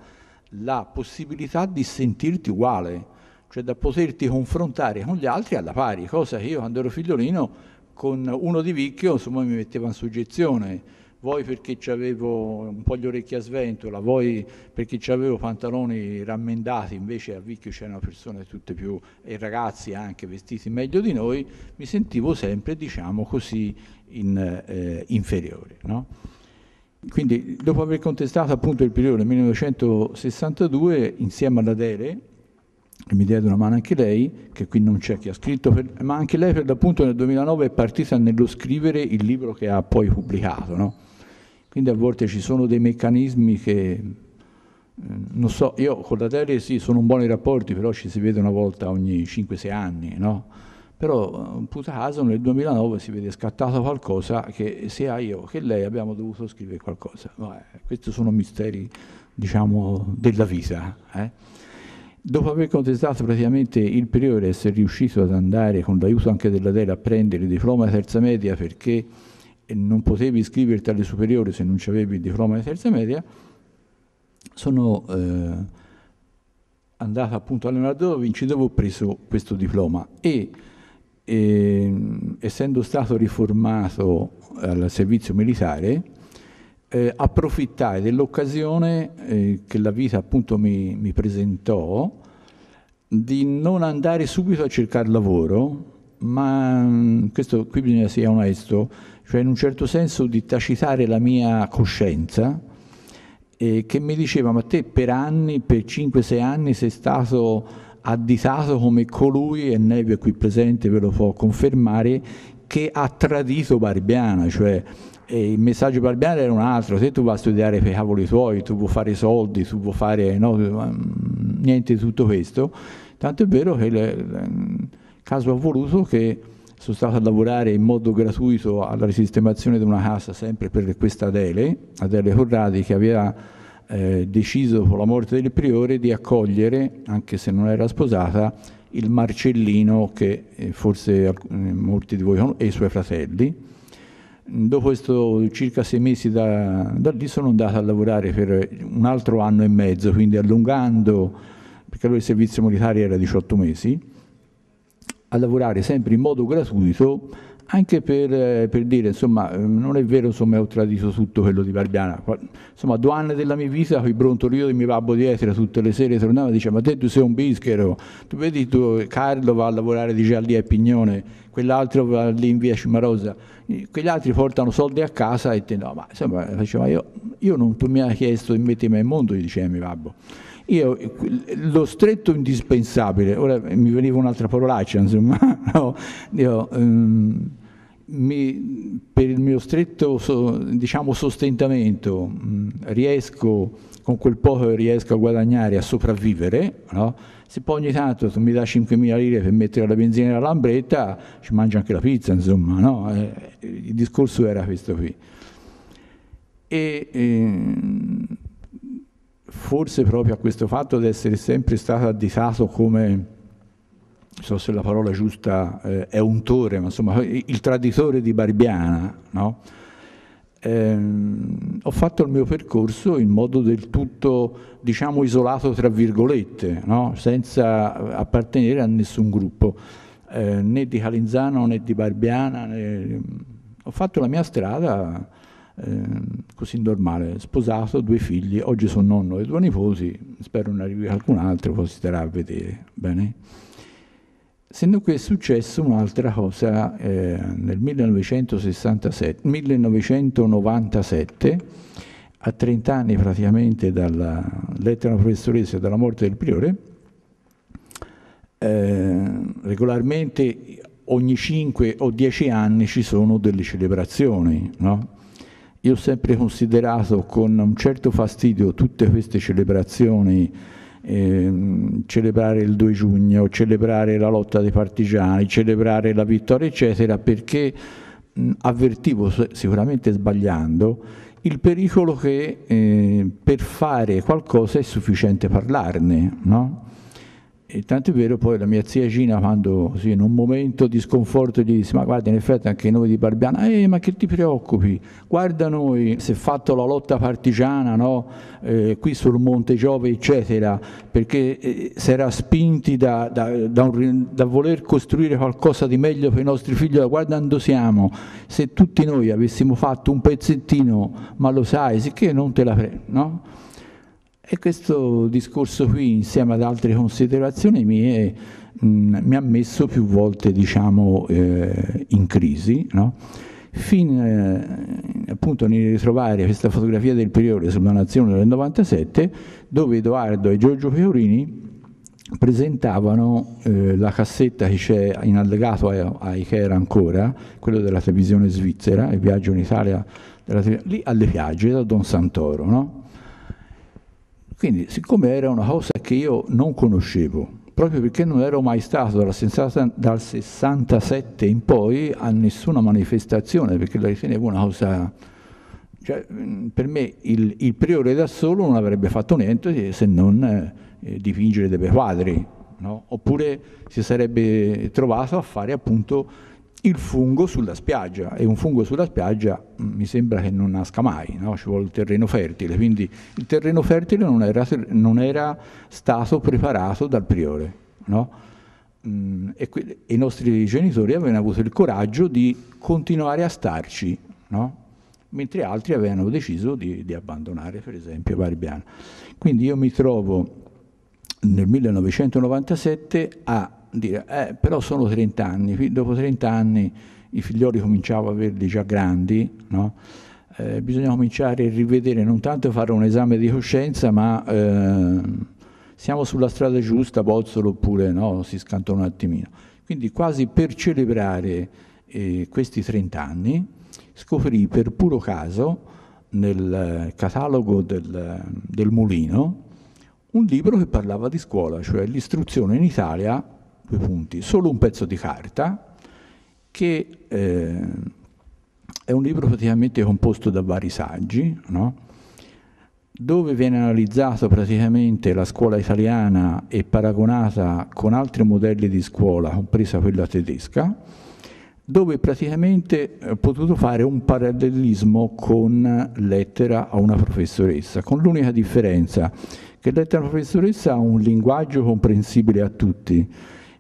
la possibilità di sentirti uguale, cioè da poterti confrontare con gli altri alla pari, cosa che io quando ero figliolino con uno di Vicchio insomma mi metteva in soggezione voi perché avevo un po' gli orecchi a sventola, voi perché avevo pantaloni rammendati, invece a Vicchio c'erano persone tutte più, e ragazzi anche vestiti meglio di noi, mi sentivo sempre, diciamo così, in, eh, inferiore. No? Quindi dopo aver contestato appunto il periodo 1962 insieme ad Adele, che mi diede una mano anche lei, che qui non c'è chi ha scritto, per, ma anche lei per l'appunto nel 2009 è partita nello scrivere il libro che ha poi pubblicato. No? Quindi a volte ci sono dei meccanismi che eh, non so, io con la Tele sì, sono in buoni rapporti, però ci si vede una volta ogni 5-6 anni, no? Però eh, puta caso nel 2009 si vede scattato qualcosa che sia io che lei abbiamo dovuto scrivere qualcosa. Vabbè, questi sono misteri, diciamo, della vita. Eh? Dopo aver contestato praticamente il priore essere riuscito ad andare con l'aiuto anche della Tele a prendere il diploma di terza media perché e non potevi iscriverti alle superiori se non avevi il diploma di terza media, sono eh, andato appunto a Leonardo da Vinci dove ho preso questo diploma e, e ehm, essendo stato riformato al servizio militare eh, approfittai dell'occasione eh, che la vita appunto mi, mi presentò di non andare subito a cercare lavoro ma mm, questo qui bisogna sia onesto, cioè in un certo senso di tacitare la mia coscienza eh, che mi diceva ma te per anni, per 5-6 anni sei stato additato come colui, e Nevio è qui presente ve lo può confermare, che ha tradito Barbiana, cioè eh, il messaggio Barbiana era un altro, se tu vai a studiare per i cavoli tuoi, tu vuoi fare soldi, tu vuoi fare no, mm, niente di tutto questo, tanto è vero che... Le, le, Caso ha voluto che sono stato a lavorare in modo gratuito alla risistemazione di una casa sempre per questa Adele, Adele Corradi, che aveva eh, deciso con la morte del priore di accogliere, anche se non era sposata, il Marcellino che eh, forse eh, molti di voi conoscono, e i suoi fratelli. Dopo questo, circa sei mesi da, da lì sono andato a lavorare per un altro anno e mezzo, quindi allungando, perché allora il servizio militare era 18 mesi, a lavorare sempre in modo gratuito anche per, eh, per, dire, insomma, eh, non è vero insomma, ho tradito tutto quello di Barbiana. Insomma, due anni della mia vita, con il brontolio di mio babbo dietro, tutte le sere tornava e diceva, ma te tu sei un bischero, tu vedi tu, Carlo va a lavorare di già lì a Pignone, quell'altro va lì in via Cimarosa, quegli altri portano soldi a casa e te no, ma insomma, faceva, io, io non, tu mi hai chiesto di mettermi al mondo, gli diceva mio babbo. Io lo stretto indispensabile, ora mi veniva un'altra parolaccia, insomma, no? Io, um, mi, per il mio stretto so, diciamo, sostentamento mm, riesco, con quel poco che riesco a guadagnare, a sopravvivere, no? se poi ogni tanto mi dà 5.000 lire per mettere la benzina alla lambretta, ci mangio anche la pizza, insomma, no? eh, il discorso era questo qui. E, eh, forse proprio a questo fatto di essere sempre stato additato come, non so se la parola giusta eh, è untore, ma insomma il traditore di Barbiana, no? ehm, ho fatto il mio percorso in modo del tutto, diciamo, isolato, tra virgolette, no? senza appartenere a nessun gruppo, eh, né di Calinzano né di Barbiana. Né... Ho fatto la mia strada Ehm, così normale, sposato, due figli, oggi sono nonno e due nipoti, spero non arrivi qualcun altro, poi si starà a vedere, bene? Se non è successo un'altra cosa eh, nel 1967, 1997, a 30 anni praticamente dalla lettera professoressa e dalla morte del priore, eh, regolarmente ogni 5 o 10 anni ci sono delle celebrazioni, no? io ho sempre considerato con un certo fastidio tutte queste celebrazioni, ehm, celebrare il 2 giugno, celebrare la lotta dei partigiani, celebrare la vittoria, eccetera, perché mh, avvertivo sicuramente sbagliando il pericolo che eh, per fare qualcosa è sufficiente parlarne, no? E tanto è vero poi la mia zia Gina quando così, in un momento di sconforto gli disse ma guarda in effetti anche noi di Barbiana eh, ma che ti preoccupi guarda noi si è fatto la lotta partigiana no? eh, qui sul Monte Giove eccetera perché eh, si era spinti da, da, da, un, da, voler costruire qualcosa di meglio per i nostri figli guarda dove siamo se tutti noi avessimo fatto un pezzettino ma lo sai sicché non te la prendo no? E questo discorso qui, insieme ad altre considerazioni mie, mh, mm, mi ha messo più volte diciamo, eh, in crisi, no? fin eh, appunto nel ritrovare questa fotografia del periodo sulla Nazione del 97, dove Edoardo e Giorgio Peorini presentavano eh, la cassetta che c'è in allegato ai a Ikea ancora, quello della televisione svizzera, il viaggio in Italia, della, lì alle piagge da Don Santoro, no? Quindi, siccome era una cosa che io non conoscevo, proprio perché non ero mai stato dal 67 in poi a nessuna manifestazione, perché la ritenevo una cosa... Cioè, per me il, il, priore da solo non avrebbe fatto niente se non eh, dipingere dei bei quadri, no? oppure si sarebbe trovato a fare appunto il fungo sulla spiaggia e un fungo sulla spiaggia mm, mi sembra che non nasca mai, no? ci vuole il terreno fertile, quindi il terreno fertile non era, non era stato preparato dal priore. No? Mm, e i nostri genitori avevano avuto il coraggio di continuare a starci, no? mentre altri avevano deciso di, di abbandonare, per esempio, Barbiano. Quindi io mi trovo nel 1997 a dire, eh, però sono 30 anni, dopo 30 anni i figlioli cominciavo a averli già grandi, no? eh, bisogna cominciare a rivedere, non tanto fare un esame di coscienza, ma eh, siamo sulla strada giusta, Bozzolo oppure no, si scantona un attimino. Quindi quasi per celebrare eh, questi 30 anni scoprì per puro caso nel catalogo del, del mulino un libro che parlava di scuola, cioè l'istruzione in Italia due punti, solo un pezzo di carta, che eh, è un libro praticamente composto da vari saggi, no? dove viene analizzato praticamente la scuola italiana e paragonata con altri modelli di scuola, compresa quella tedesca, dove praticamente eh, ho potuto fare un parallelismo con lettera a una professoressa, con l'unica differenza che lettera a una professoressa ha un linguaggio comprensibile a tutti,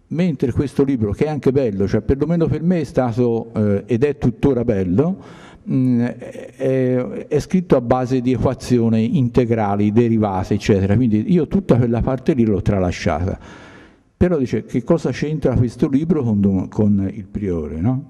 mentre questo libro, che è anche bello, cioè perlomeno per me è stato eh, ed è tuttora bello, mh, mm, è, è, scritto a base di equazioni integrali, derivate, eccetera. Quindi io tutta quella parte lì l'ho tralasciata. Però dice che cosa c'entra questo libro con, con il priore, no?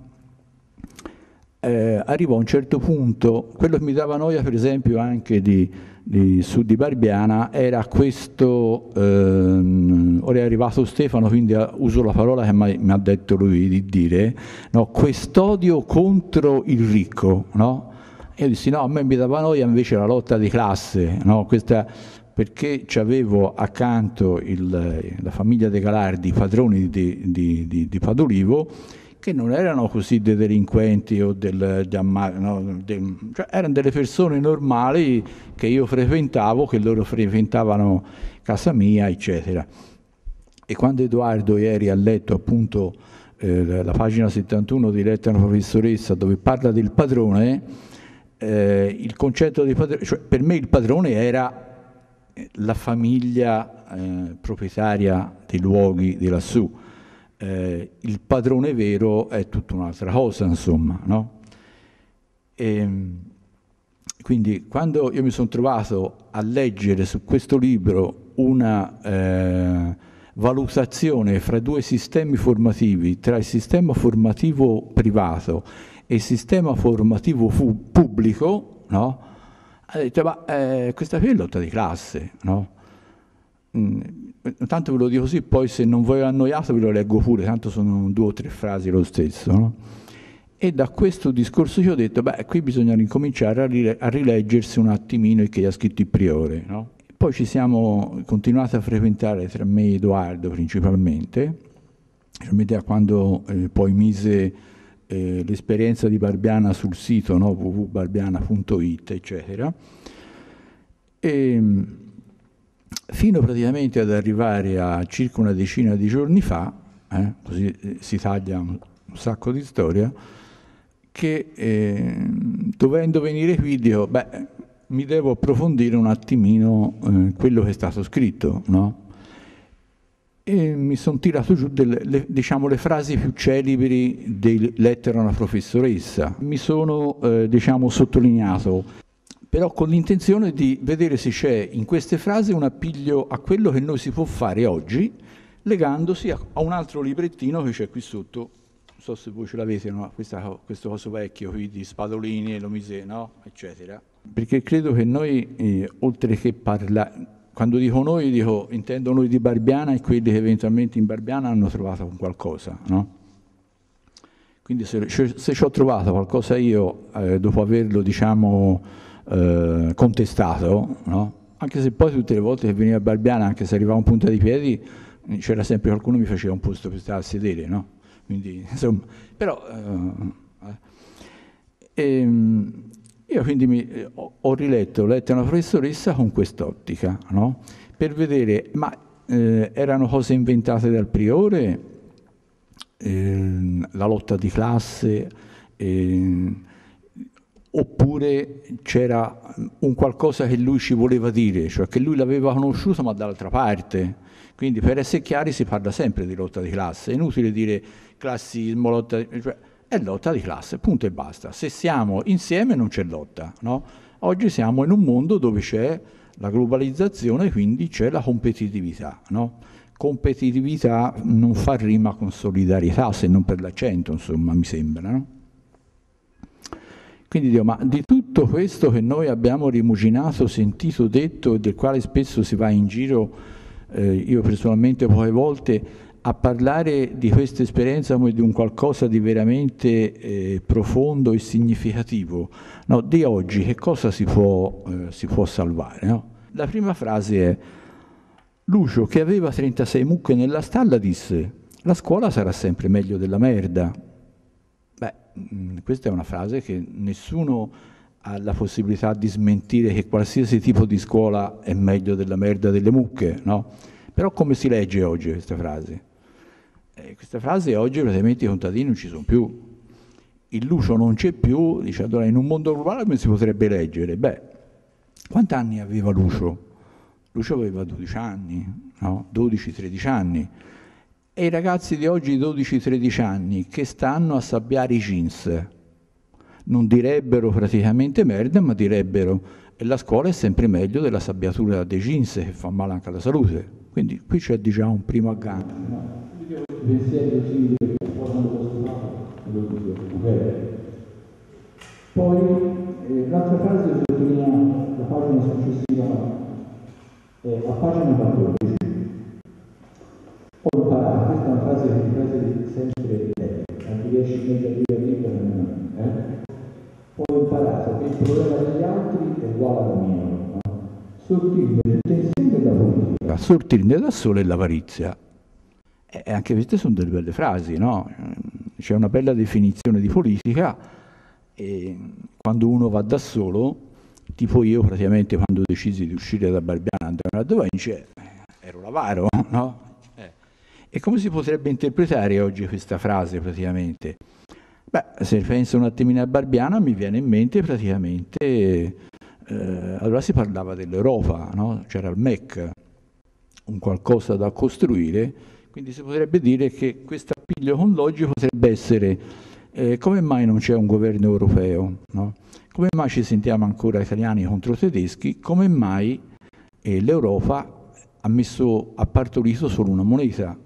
eh, arrivò a un certo punto, quello che mi dava noia per esempio anche di, di, su di Barbiana era questo, ehm, ora è arrivato Stefano quindi uso la parola che mi ha detto lui di dire, no, quest'odio contro il ricco, no? Io dissi no, a me mi dava noia invece la lotta di classe, no? Questa, perché avevo accanto il, la famiglia De Galardi, padroni di, di, di Padolivo, che non erano così dei delinquenti o del, no, de, cioè erano delle persone normali che io frequentavo, che loro frequentavano casa mia, eccetera. E quando Edoardo ieri ha letto appunto eh, la pagina 71 di Lettera alla professoressa dove parla del padrone, eh, il concetto di padrone, cioè per me il padrone era eh, la famiglia eh, proprietaria dei luoghi di lassù eh, il padrone vero è tutta un'altra cosa, insomma. No? E, ehm, quindi quando io mi sono trovato a leggere su questo libro una eh, valutazione fra due sistemi formativi, tra il sistema formativo privato e il sistema formativo pubblico, no? ha detto ma eh, questa qui è lotta di classe, no? Mm, Intanto eh, ve lo dico così, poi se non voi annoiate ve lo leggo pure, tanto sono due o tre frasi lo stesso. No? E da questo discorso io ho detto, beh, qui bisogna ricominciare a, rile- a rileggersi un attimino il che ha scritto il priore. No? Poi ci siamo continuati a frequentare tra me e Edoardo principalmente, da quando eh, poi mise eh, l'esperienza di Barbiana sul sito no? www.barbiana.it, eccetera. E, ehm, fino praticamente ad arrivare a circa una decina di giorni fa, eh, così eh, si taglia un, sacco di storia, che eh, dovendo venire qui dico, beh, mi devo approfondire un attimino eh, quello che è stato scritto, no? E mi sono tirato giù delle, le, diciamo, le frasi più celebri di Lettera a una professoressa. Mi sono eh, diciamo, sottolineato però con l'intenzione di vedere se c'è in queste frasi un appiglio a quello che noi si può fare oggi, legandosi a, a un altro librettino che c'è qui sotto. Non so se voi ce l'avete, no? Questa, questo coso vecchio qui di Spadolini, e Lomise, no? eccetera. Perché credo che noi, eh, oltre che parlare, quando dico noi, dico, intendo noi di Barbiana e quelli che eventualmente in Barbiana hanno trovato qualcosa, no? Quindi se, se ci ho trovato qualcosa io, eh, dopo averlo, diciamo, eh, contestato, no? anche se poi tutte le volte che veniva Barbiana, anche se arrivava un punta di piedi, c'era sempre qualcuno che mi faceva un posto per stare a sedere, no? Quindi, insomma, però... Eh, e, eh, ehm, io quindi mi, ho, ho, riletto, ho letto una professoressa con quest'ottica, no? Per vedere, ma eh, erano cose inventate dal priore, eh, la lotta di classe, eh, oppure c'era un qualcosa che lui ci voleva dire, cioè che lui l'aveva conosciuto ma dall'altra parte. Quindi per essere chiari si parla sempre di lotta di classe, è inutile dire classismo, lotta di... Cioè, è lotta di classe, punto e basta. Se siamo insieme non c'è lotta. No? Oggi siamo in un mondo dove c'è la globalizzazione, quindi c'è la competitività. No? Competitività non fa rima con solidarietà, se non per l'accento, insomma, mi sembra. No? Quindi Dio, ma di tutto questo che noi abbiamo rimuginato, sentito, detto e del quale spesso si va in giro, eh, io personalmente poche volte, a parlare di questa esperienza come di un qualcosa di veramente eh, profondo e significativo, no, di oggi che cosa si può, eh, si può salvare? No? La prima frase è, Lucio che aveva 36 mucche nella stalla disse, la scuola sarà sempre meglio della merda. Beh, mm, questa è una frase che nessuno ha la possibilità di smentire che qualsiasi tipo di scuola è meglio della merda delle mucche, no? Però come si legge oggi questa frase? Eh, questa frase oggi praticamente i contadini non ci sono più, il lucio non c'è più, dice allora in un mondo globale come si potrebbe leggere? Beh, quanti anni aveva Lucio? Lucio aveva 12 anni, no? 12-13 anni e i ragazzi di oggi 12-13 anni che stanno a sabbiare i jeans non direbbero praticamente merda ma direbbero e la scuola è sempre meglio della sabbiatura dei jeans che fa male anche alla salute quindi qui c'è diciamo un primo aggancio poi eh, l'altra frase sottolinea la pagina successiva eh, a pagina 14 il problema degli altri è uguale al mio. Sortire da solo e l'avarizia. E anche queste sono delle belle frasi, no? C'è una bella definizione di politica e quando uno va da solo, tipo io praticamente quando decisi di uscire da Barbiana e andare a Dovenci, eh, ero l'avaro, no? Eh. E come si potrebbe interpretare oggi questa frase praticamente? Beh, se penso un attimino a Barbiana mi viene in mente praticamente, eh, allora si parlava dell'Europa, no? c'era il MEC, un qualcosa da costruire, quindi si potrebbe dire che questo appiglio con l'oggi potrebbe essere eh, come mai non c'è un governo europeo, no? come mai ci sentiamo ancora italiani contro tedeschi, come mai eh, l'Europa ha, ha partorito solo una moneta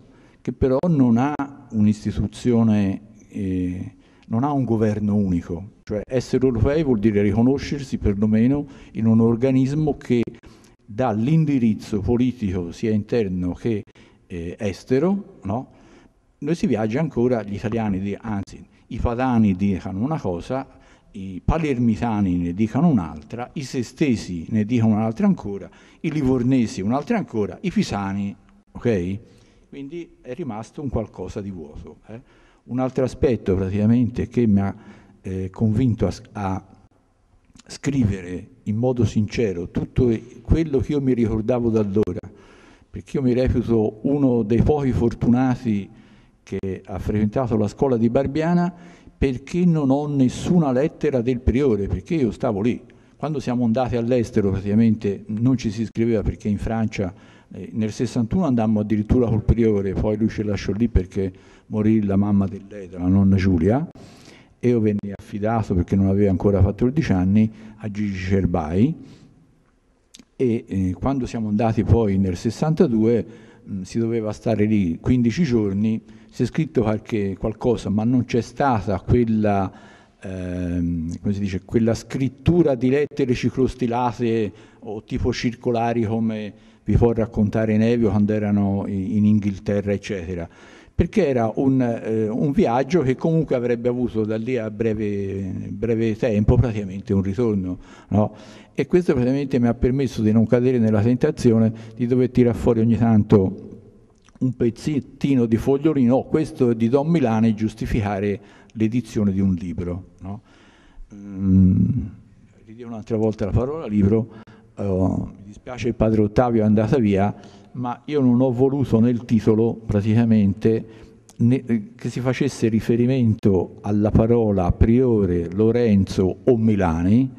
che però non ha un'istituzione... Eh, non ha un governo unico, cioè essere europei vuol dire riconoscersi perlomeno in un organismo che dà l'indirizzo politico sia interno che eh, estero, no? noi si viaggia ancora, gli italiani, anzi i padani dicono una cosa, i palermitani ne dicono un'altra, i sestesi ne dicono un'altra ancora, i livornesi un'altra ancora, i pisani, ok? Quindi è rimasto un qualcosa di vuoto. Eh? Un altro aspetto praticamente che mi ha eh, convinto a, a, scrivere in modo sincero tutto quello che io mi ricordavo da allora, perché io mi reputo uno dei pochi fortunati che ha frequentato la scuola di Barbiana perché non ho nessuna lettera del priore, perché io stavo lì. Quando siamo andati all'estero praticamente non ci si scriveva perché in Francia eh, nel 61 andammo addirittura col priore, poi lui ci lasciò lì perché morì la mamma di lei, della nonna Giulia, e io venni affidato perché non aveva ancora 14 anni a Gigi Cerbai e eh, quando siamo andati poi nel 62 mh, mm, si doveva stare lì 15 giorni, si è scritto qualche, qualcosa ma non c'è stata quella... Ehm, come si dice, quella scrittura di lettere ciclostilate o tipo circolari come vi può raccontare Nevio quando erano in Inghilterra, eccetera. Perché era un, eh, un viaggio che comunque avrebbe avuto da lì a breve, breve tempo praticamente un ritorno. No? E questo praticamente mi ha permesso di non cadere nella tentazione di dover tirare fuori ogni tanto un pezzettino di fogliolino, oh, questo è di Don Milano, e giustificare l'edizione di un libro. No? Mm, ridio un'altra volta la parola libro. Uh, dispiace il padre Ottavio è andata via, ma io non ho voluto nel titolo praticamente eh, che si facesse riferimento alla parola Priore, Lorenzo o Milani,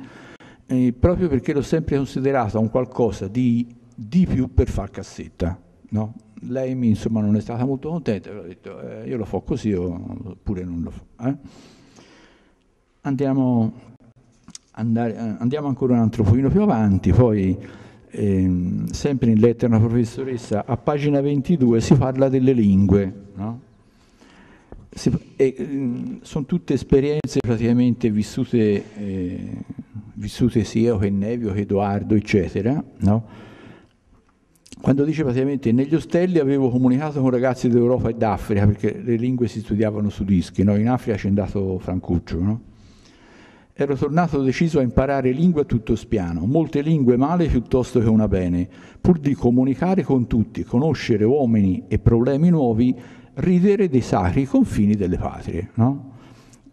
eh, proprio perché l'ho sempre considerata un qualcosa di, di più per far cassetta. No? Lei mi, insomma, non è stata molto contenta, ho detto eh, io lo fo così oppure non lo fo. Eh? Andiamo, andare, eh, andiamo ancora un altro pochino più avanti, poi ehm, sempre in lettera una professoressa, a pagina 22 si parla delle lingue, no? si, e, ehm, sono tutte esperienze praticamente vissute, eh, vissute sia che Nevio, che Edoardo, eccetera, no? quando dice praticamente negli ostelli avevo comunicato con ragazzi d'Europa e d'Africa perché le lingue si studiavano su dischi, no? in Africa c'è andato Francuccio, no? ero tornato deciso a imparare lingue a tutto spiano, molte lingue male piuttosto che una bene, pur di comunicare con tutti, conoscere uomini e problemi nuovi, ridere dei sacri confini delle patrie. No?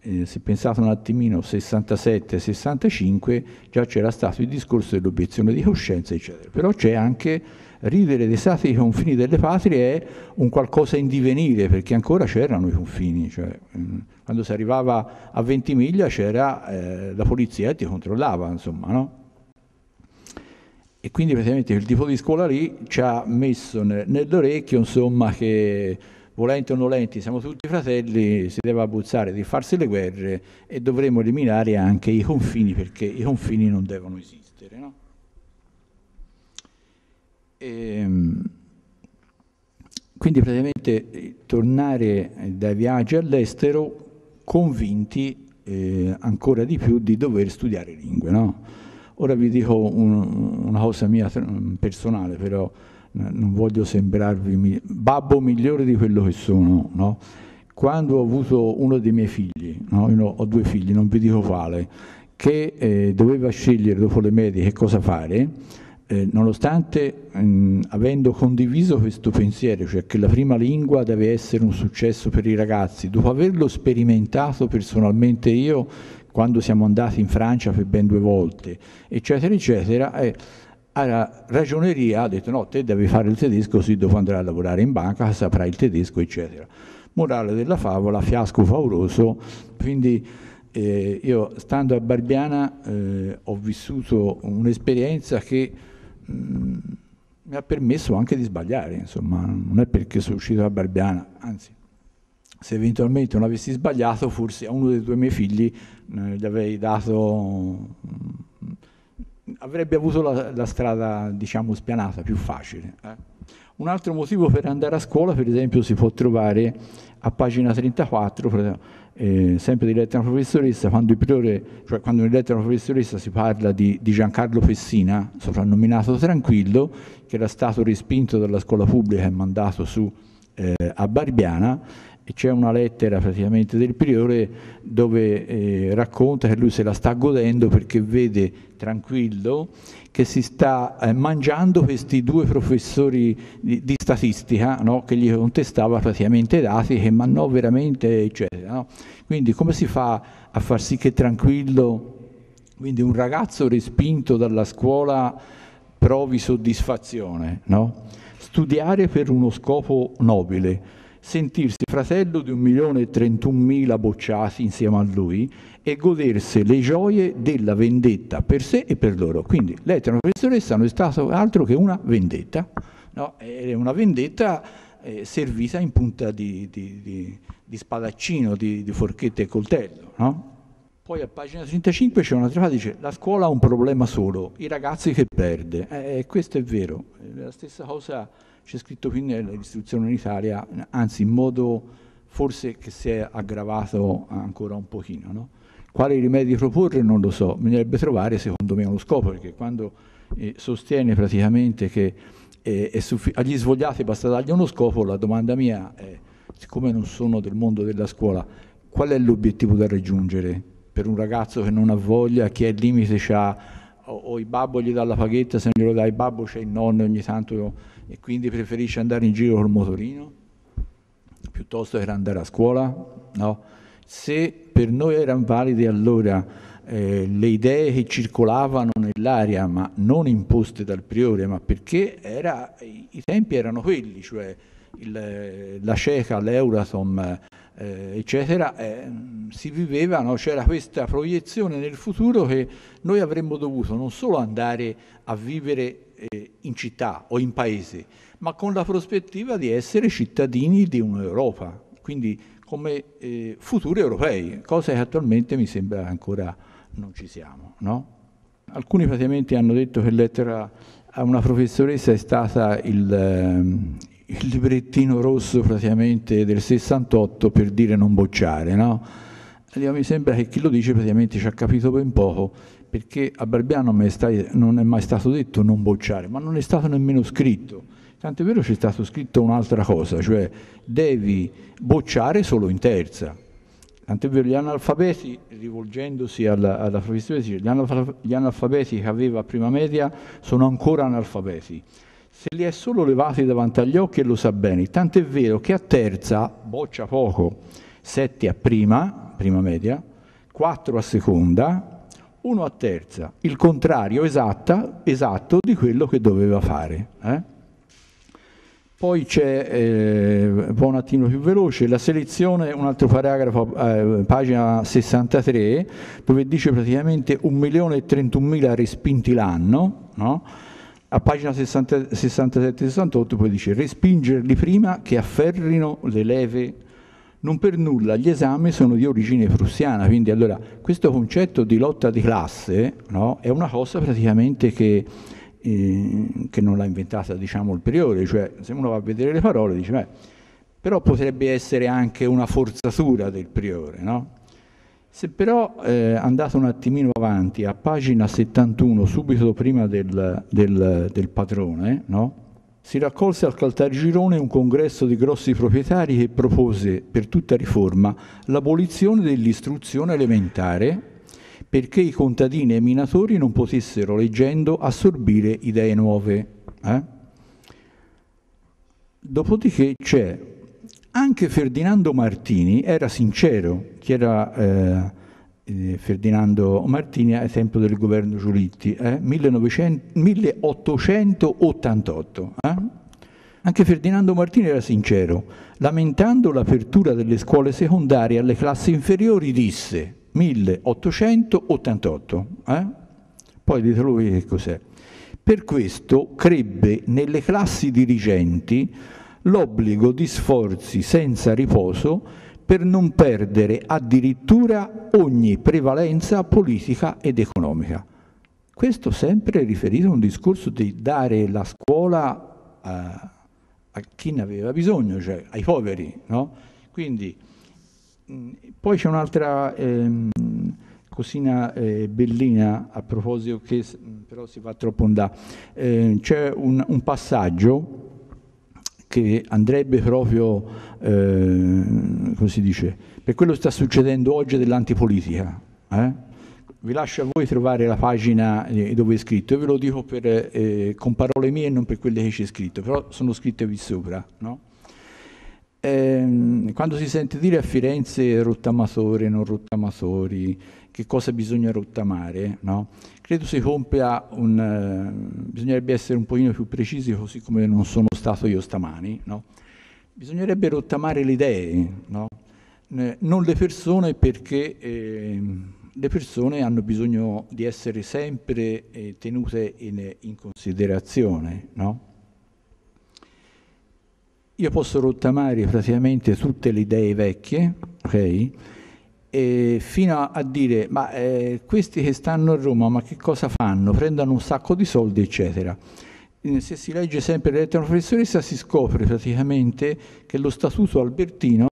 Eh, se pensate un attimino, 67-65, già c'era stato il discorso dell'obiezione di coscienza, eccetera. Però c'è anche ridere dei stati dei confini delle patrie è un qualcosa in divenire, perché ancora c'erano i confini, cioè, quando si arrivava a Ventimiglia c'era eh, la polizia che ti controllava, insomma, no? E quindi praticamente quel tipo di scuola lì ci ha messo ne, nell'orecchio, insomma, che volenti o nolenti siamo tutti fratelli, si deve abbozzare di farsi le guerre e dovremo eliminare anche i confini, perché i confini non devono esistere, no? E, ehm, quindi praticamente eh, tornare eh, dai viaggi all'estero convinti eh, ancora di più di dover studiare lingue. No? Ora vi dico un, una cosa mia mm, personale, però non voglio sembrarvi mi babbo migliore di quello che sono. No? Quando ho avuto uno dei miei figli, no? Io ho due figli, non vi dico quale, che eh, doveva scegliere dopo le medie che cosa fare, eh, nonostante mh, mm, avendo condiviso questo pensiero, cioè che la prima lingua deve essere un successo per i ragazzi, dopo averlo sperimentato personalmente io quando siamo andati in Francia per ben due volte, eccetera, eccetera, eh, alla ragioneria ha detto no, te devi fare il tedesco così dopo andrai a lavorare in banca, saprai il tedesco, eccetera. Morale della favola, fiasco pauroso, quindi... Eh, io stando a Barbiana eh, ho vissuto un'esperienza che mi ha permesso anche di sbagliare, insomma, non è perché sono uscito da Barbiana, anzi, se eventualmente non avessi sbagliato, forse a uno dei due miei figli eh, gli avrei dato, mh, mm, avrebbe avuto la, la, strada, diciamo, spianata, più facile. Eh. Un altro motivo per andare a scuola, per esempio, si può trovare a pagina 34, eh, sempre di lettera professoressa, quando, il priore, cioè quando in lettera professoressa si parla di, di, Giancarlo Fessina, soprannominato Tranquillo, che era stato respinto dalla scuola pubblica e mandato su eh, a Barbiana e c'è una lettera praticamente del priore dove eh, racconta che lui se la sta godendo perché vede tranquillo che si sta eh, mangiando questi due professori di, di statistica no? che gli contestava praticamente i dati che ma no veramente eccetera. No? Quindi come si fa a far sì che tranquillo, quindi un ragazzo respinto dalla scuola provi soddisfazione? No? studiare per uno scopo nobile, sentirsi fratello di 1.031.000 bocciati insieme a lui e godersi le gioie della vendetta per sé e per loro. Quindi l'etera professoressa non è stato altro che una vendetta, no? è una vendetta eh, servita in punta di, di, di, di spadaccino, di, forchetta e coltello. No? Poi a pagina 35 c'è un'altra che dice la scuola ha un problema solo, i ragazzi che perde. Eh, eh questo è vero, eh, la stessa cosa c'è scritto qui nell'istruzione unitaria, anzi in modo forse che si è aggravato ancora un pochino. No? Quali rimedi proporre non lo so, bisognerebbe trovare secondo me uno scopo, perché quando eh, sostiene praticamente che eh, agli svogliati basta dargli uno scopo, la domanda mia è, siccome non sono del mondo della scuola, qual è l'obiettivo da raggiungere? per un ragazzo che non ha voglia, chi è il limite c'ha o, o, i babbo gli dà la paghetta, se non glielo dai il babbo c'è il nonno ogni tanto e quindi preferisce andare in giro col motorino piuttosto che andare a scuola. No? Se per noi erano valide allora eh, le idee che circolavano nell'aria, ma non imposte dal priore, ma perché era, i, i tempi erano quelli, cioè il, la CECA, l'Euratom, eh, eccetera, eh, si viveva, no? c'era questa proiezione nel futuro che noi avremmo dovuto non solo andare a vivere eh, in città o in paese, ma con la prospettiva di essere cittadini di un'Europa, quindi come eh, futuri europei, cosa che attualmente mi sembra ancora non ci siamo. No? Alcuni praticamente hanno detto che lettera a una professoressa è stata il, ehm, il librettino rosso praticamente del 68 per dire non bocciare, no? mi sembra che chi lo dice praticamente ci ha capito ben poco, perché a Barbiano non è mai stato detto non bocciare, ma non è stato nemmeno scritto. Tanto è vero c'è stato scritto un'altra cosa, cioè devi bocciare solo in terza. Tant'è vero, gli analfabeti, rivolgendosi alla, alla professoressa, gli analfabeti che aveva a prima media sono ancora analfabeti se li è solo levati davanti agli occhi e lo sa bene, tant'è vero che a terza boccia poco, 7 a prima, prima media, 4 a seconda, 1 a terza, il contrario esatta, esatto di quello che doveva fare. Eh? Poi c'è, eh, un attimo più veloce, la selezione, un altro paragrafo, eh, pagina 63, dove dice praticamente 1.031.000 respinti l'anno, no? a pagina 67-68 poi dice respingerli prima che afferrino le leve. Non per nulla gli esami sono di origine prussiana, quindi allora questo concetto di lotta di classe no, è una cosa praticamente che, eh, che non l'ha inventata diciamo, il priore, cioè se uno va a vedere le parole dice beh, però potrebbe essere anche una forzatura del priore, no? Se però eh, andate un attimino avanti, a pagina 71, subito prima del, del, del padrone, no? si raccolse al Caltagirone un congresso di grossi proprietari che propose per tutta riforma l'abolizione dell'istruzione elementare perché i contadini e i minatori non potessero, leggendo, assorbire idee nuove. Eh? Dopodiché c'è anche Ferdinando Martini era sincero, chi era eh, eh Ferdinando Martini a tempo del governo Giulitti, eh, 1900, 1888. Eh? Anche Ferdinando Martini era sincero, lamentando l'apertura delle scuole secondarie alle classi inferiori disse 1888. Eh? Poi dite lui che cos'è. Per questo crebbe nelle classi dirigenti l'obbligo di sforzi senza riposo per non perdere addirittura ogni prevalenza politica ed economica. Questo sempre riferito a un discorso di dare la scuola a, a chi ne aveva bisogno, cioè ai poveri. No? Quindi, mh, poi c'è un'altra ehm, cosina eh, bellina a proposito che mh, però si va troppo in là. Eh, c'è un, un passaggio che andrebbe proprio, eh, come si dice, per quello che sta succedendo oggi dell'antipolitica. Eh? Vi lascio a voi trovare la pagina eh, dove è scritto, io ve lo dico per, eh, con parole mie e non per quelle che c'è scritto, però sono scritte qui sopra. No? Ehm, quando si sente dire a Firenze rottamatore, non rottamatori, che cosa bisogna rottamare, no? credo si compia un... Eh, bisognerebbe essere un pochino più precisi così come non sono stato io stamani, no? bisognerebbe rottamare le idee, no? eh, non le persone perché eh, le persone hanno bisogno di essere sempre eh, tenute in, in considerazione. Io posso rottamare praticamente tutte le idee vecchie, ok? eh, fino a, a, dire ma eh, questi che stanno a Roma ma che cosa fanno? Prendono un sacco di soldi eccetera. Eh, se si legge sempre l'eletta professoressa si scopre praticamente che lo statuto albertino,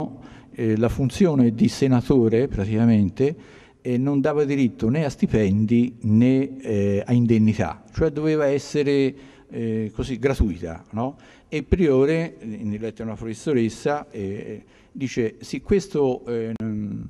eh, la funzione di senatore praticamente, eh, non dava diritto né a stipendi né eh, a indennità, cioè doveva essere così gratuita. No? E Priore, in lettera a una dice sì questo ehm,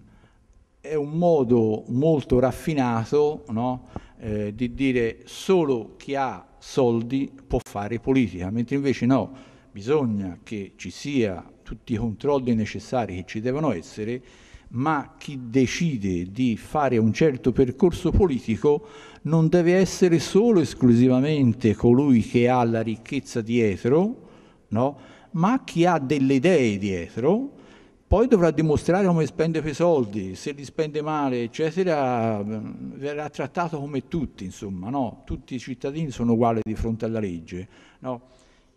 è un modo molto raffinato no? eh, di dire solo chi ha soldi può fare politica, mentre invece no, bisogna che ci sia tutti i controlli necessari che ci devono essere, ma chi decide di fare un certo percorso politico non deve essere solo esclusivamente colui che ha la ricchezza dietro, no? ma chi ha delle idee dietro, poi dovrà dimostrare come spende quei soldi, se li spende male, eccetera, verrà trattato come tutti, insomma, no? tutti i cittadini sono uguali di fronte alla legge. No?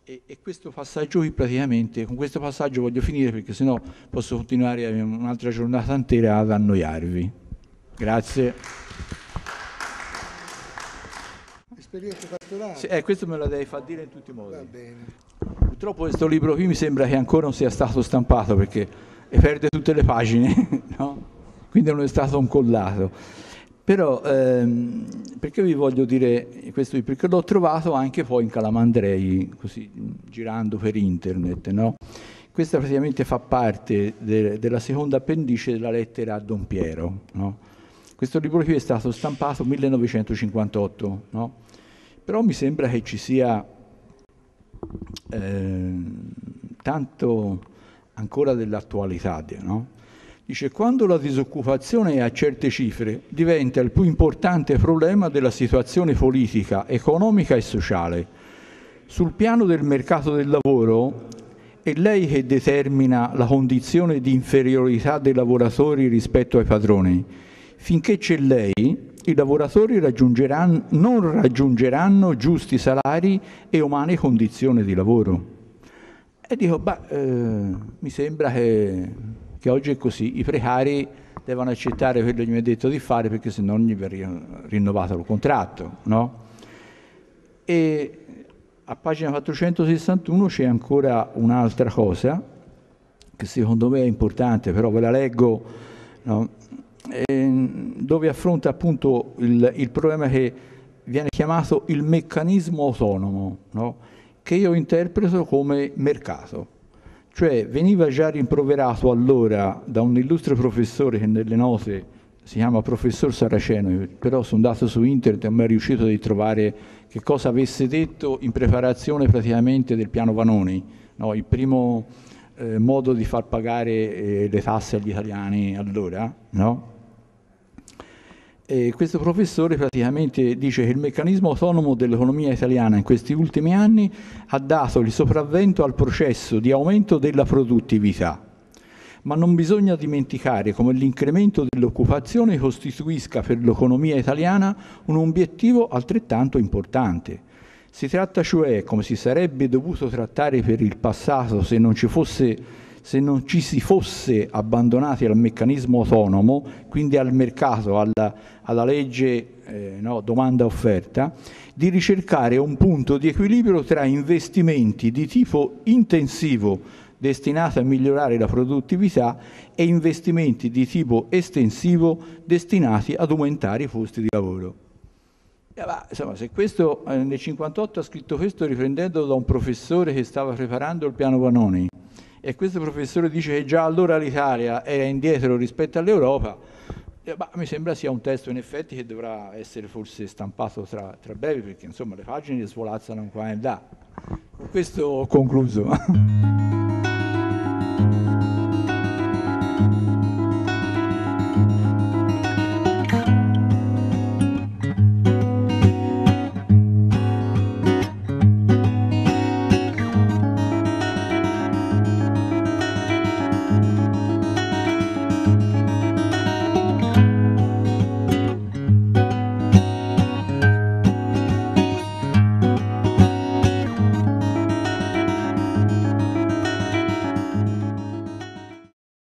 E, e, questo passaggio qui praticamente, con questo passaggio voglio finire perché sennò posso continuare un'altra giornata intera ad annoiarvi. Grazie. Esperienza Sì, eh, questo me lo devi far dire in tutti i modi. Purtroppo questo libro qui mi sembra che ancora non sia stato stampato perché e perde tutte le pagine, no? quindi non è stato un collato. Però ehm, perché vi voglio dire questo? Perché l'ho trovato anche poi in Calamandrei, così girando per internet. No? Questa praticamente fa parte de- della seconda appendice della lettera a Don Piero. No? Questo libro qui è stato stampato nel 1958, no? però mi sembra che ci sia eh, tanto ancora dell'attualità. No? Dice, quando la disoccupazione è a certe cifre, diventa il più importante problema della situazione politica, economica e sociale. Sul piano del mercato del lavoro è lei che determina la condizione di inferiorità dei lavoratori rispetto ai padroni. Finché c'è lei, i lavoratori raggiungeranno, non raggiungeranno giusti salari e umane condizioni di lavoro. E dico, beh, eh, mi sembra che, che, oggi è così, i precari devono accettare quello che mi ha detto di fare perché se no non gli verrà rinnovato il contratto. No? E a pagina 461 c'è ancora un'altra cosa che secondo me è importante, però ve la leggo, no? dove affronta appunto il, il, problema che viene chiamato il meccanismo autonomo. No? che io interpreto come mercato. Cioè veniva già rimproverato allora da un illustre professore che nelle note si chiama professor Saraceno, però sono andato su internet e mi è riuscito di trovare che cosa avesse detto in preparazione praticamente del piano Vanoni, no, il primo eh, modo di far pagare eh, le tasse agli italiani allora, no? E questo professore praticamente dice che il meccanismo autonomo dell'economia italiana in questi ultimi anni ha dato il sopravvento al processo di aumento della produttività. Ma non bisogna dimenticare come l'incremento dell'occupazione costituisca per l'economia italiana un obiettivo altrettanto importante. Si tratta cioè, come si sarebbe dovuto trattare per il passato se non ci fosse se non ci si fosse abbandonati al meccanismo autonomo, quindi al mercato, alla, alla legge eh, no, domanda-offerta, di ricercare un punto di equilibrio tra investimenti di tipo intensivo destinati a migliorare la produttività e investimenti di tipo estensivo destinati ad aumentare i posti di lavoro. Eh, ma, insomma, se questo eh, nel 58 ha scritto questo riprendendo da un professore che stava preparando il piano Vanoni, e questo professore dice che eh, già allora l'Italia era indietro rispetto all'Europa, eh, ma mi sembra sia un testo in effetti che dovrà essere forse stampato tra, tra brevi perché insomma le pagine svolazzano qua e là. Con questo ho concluso.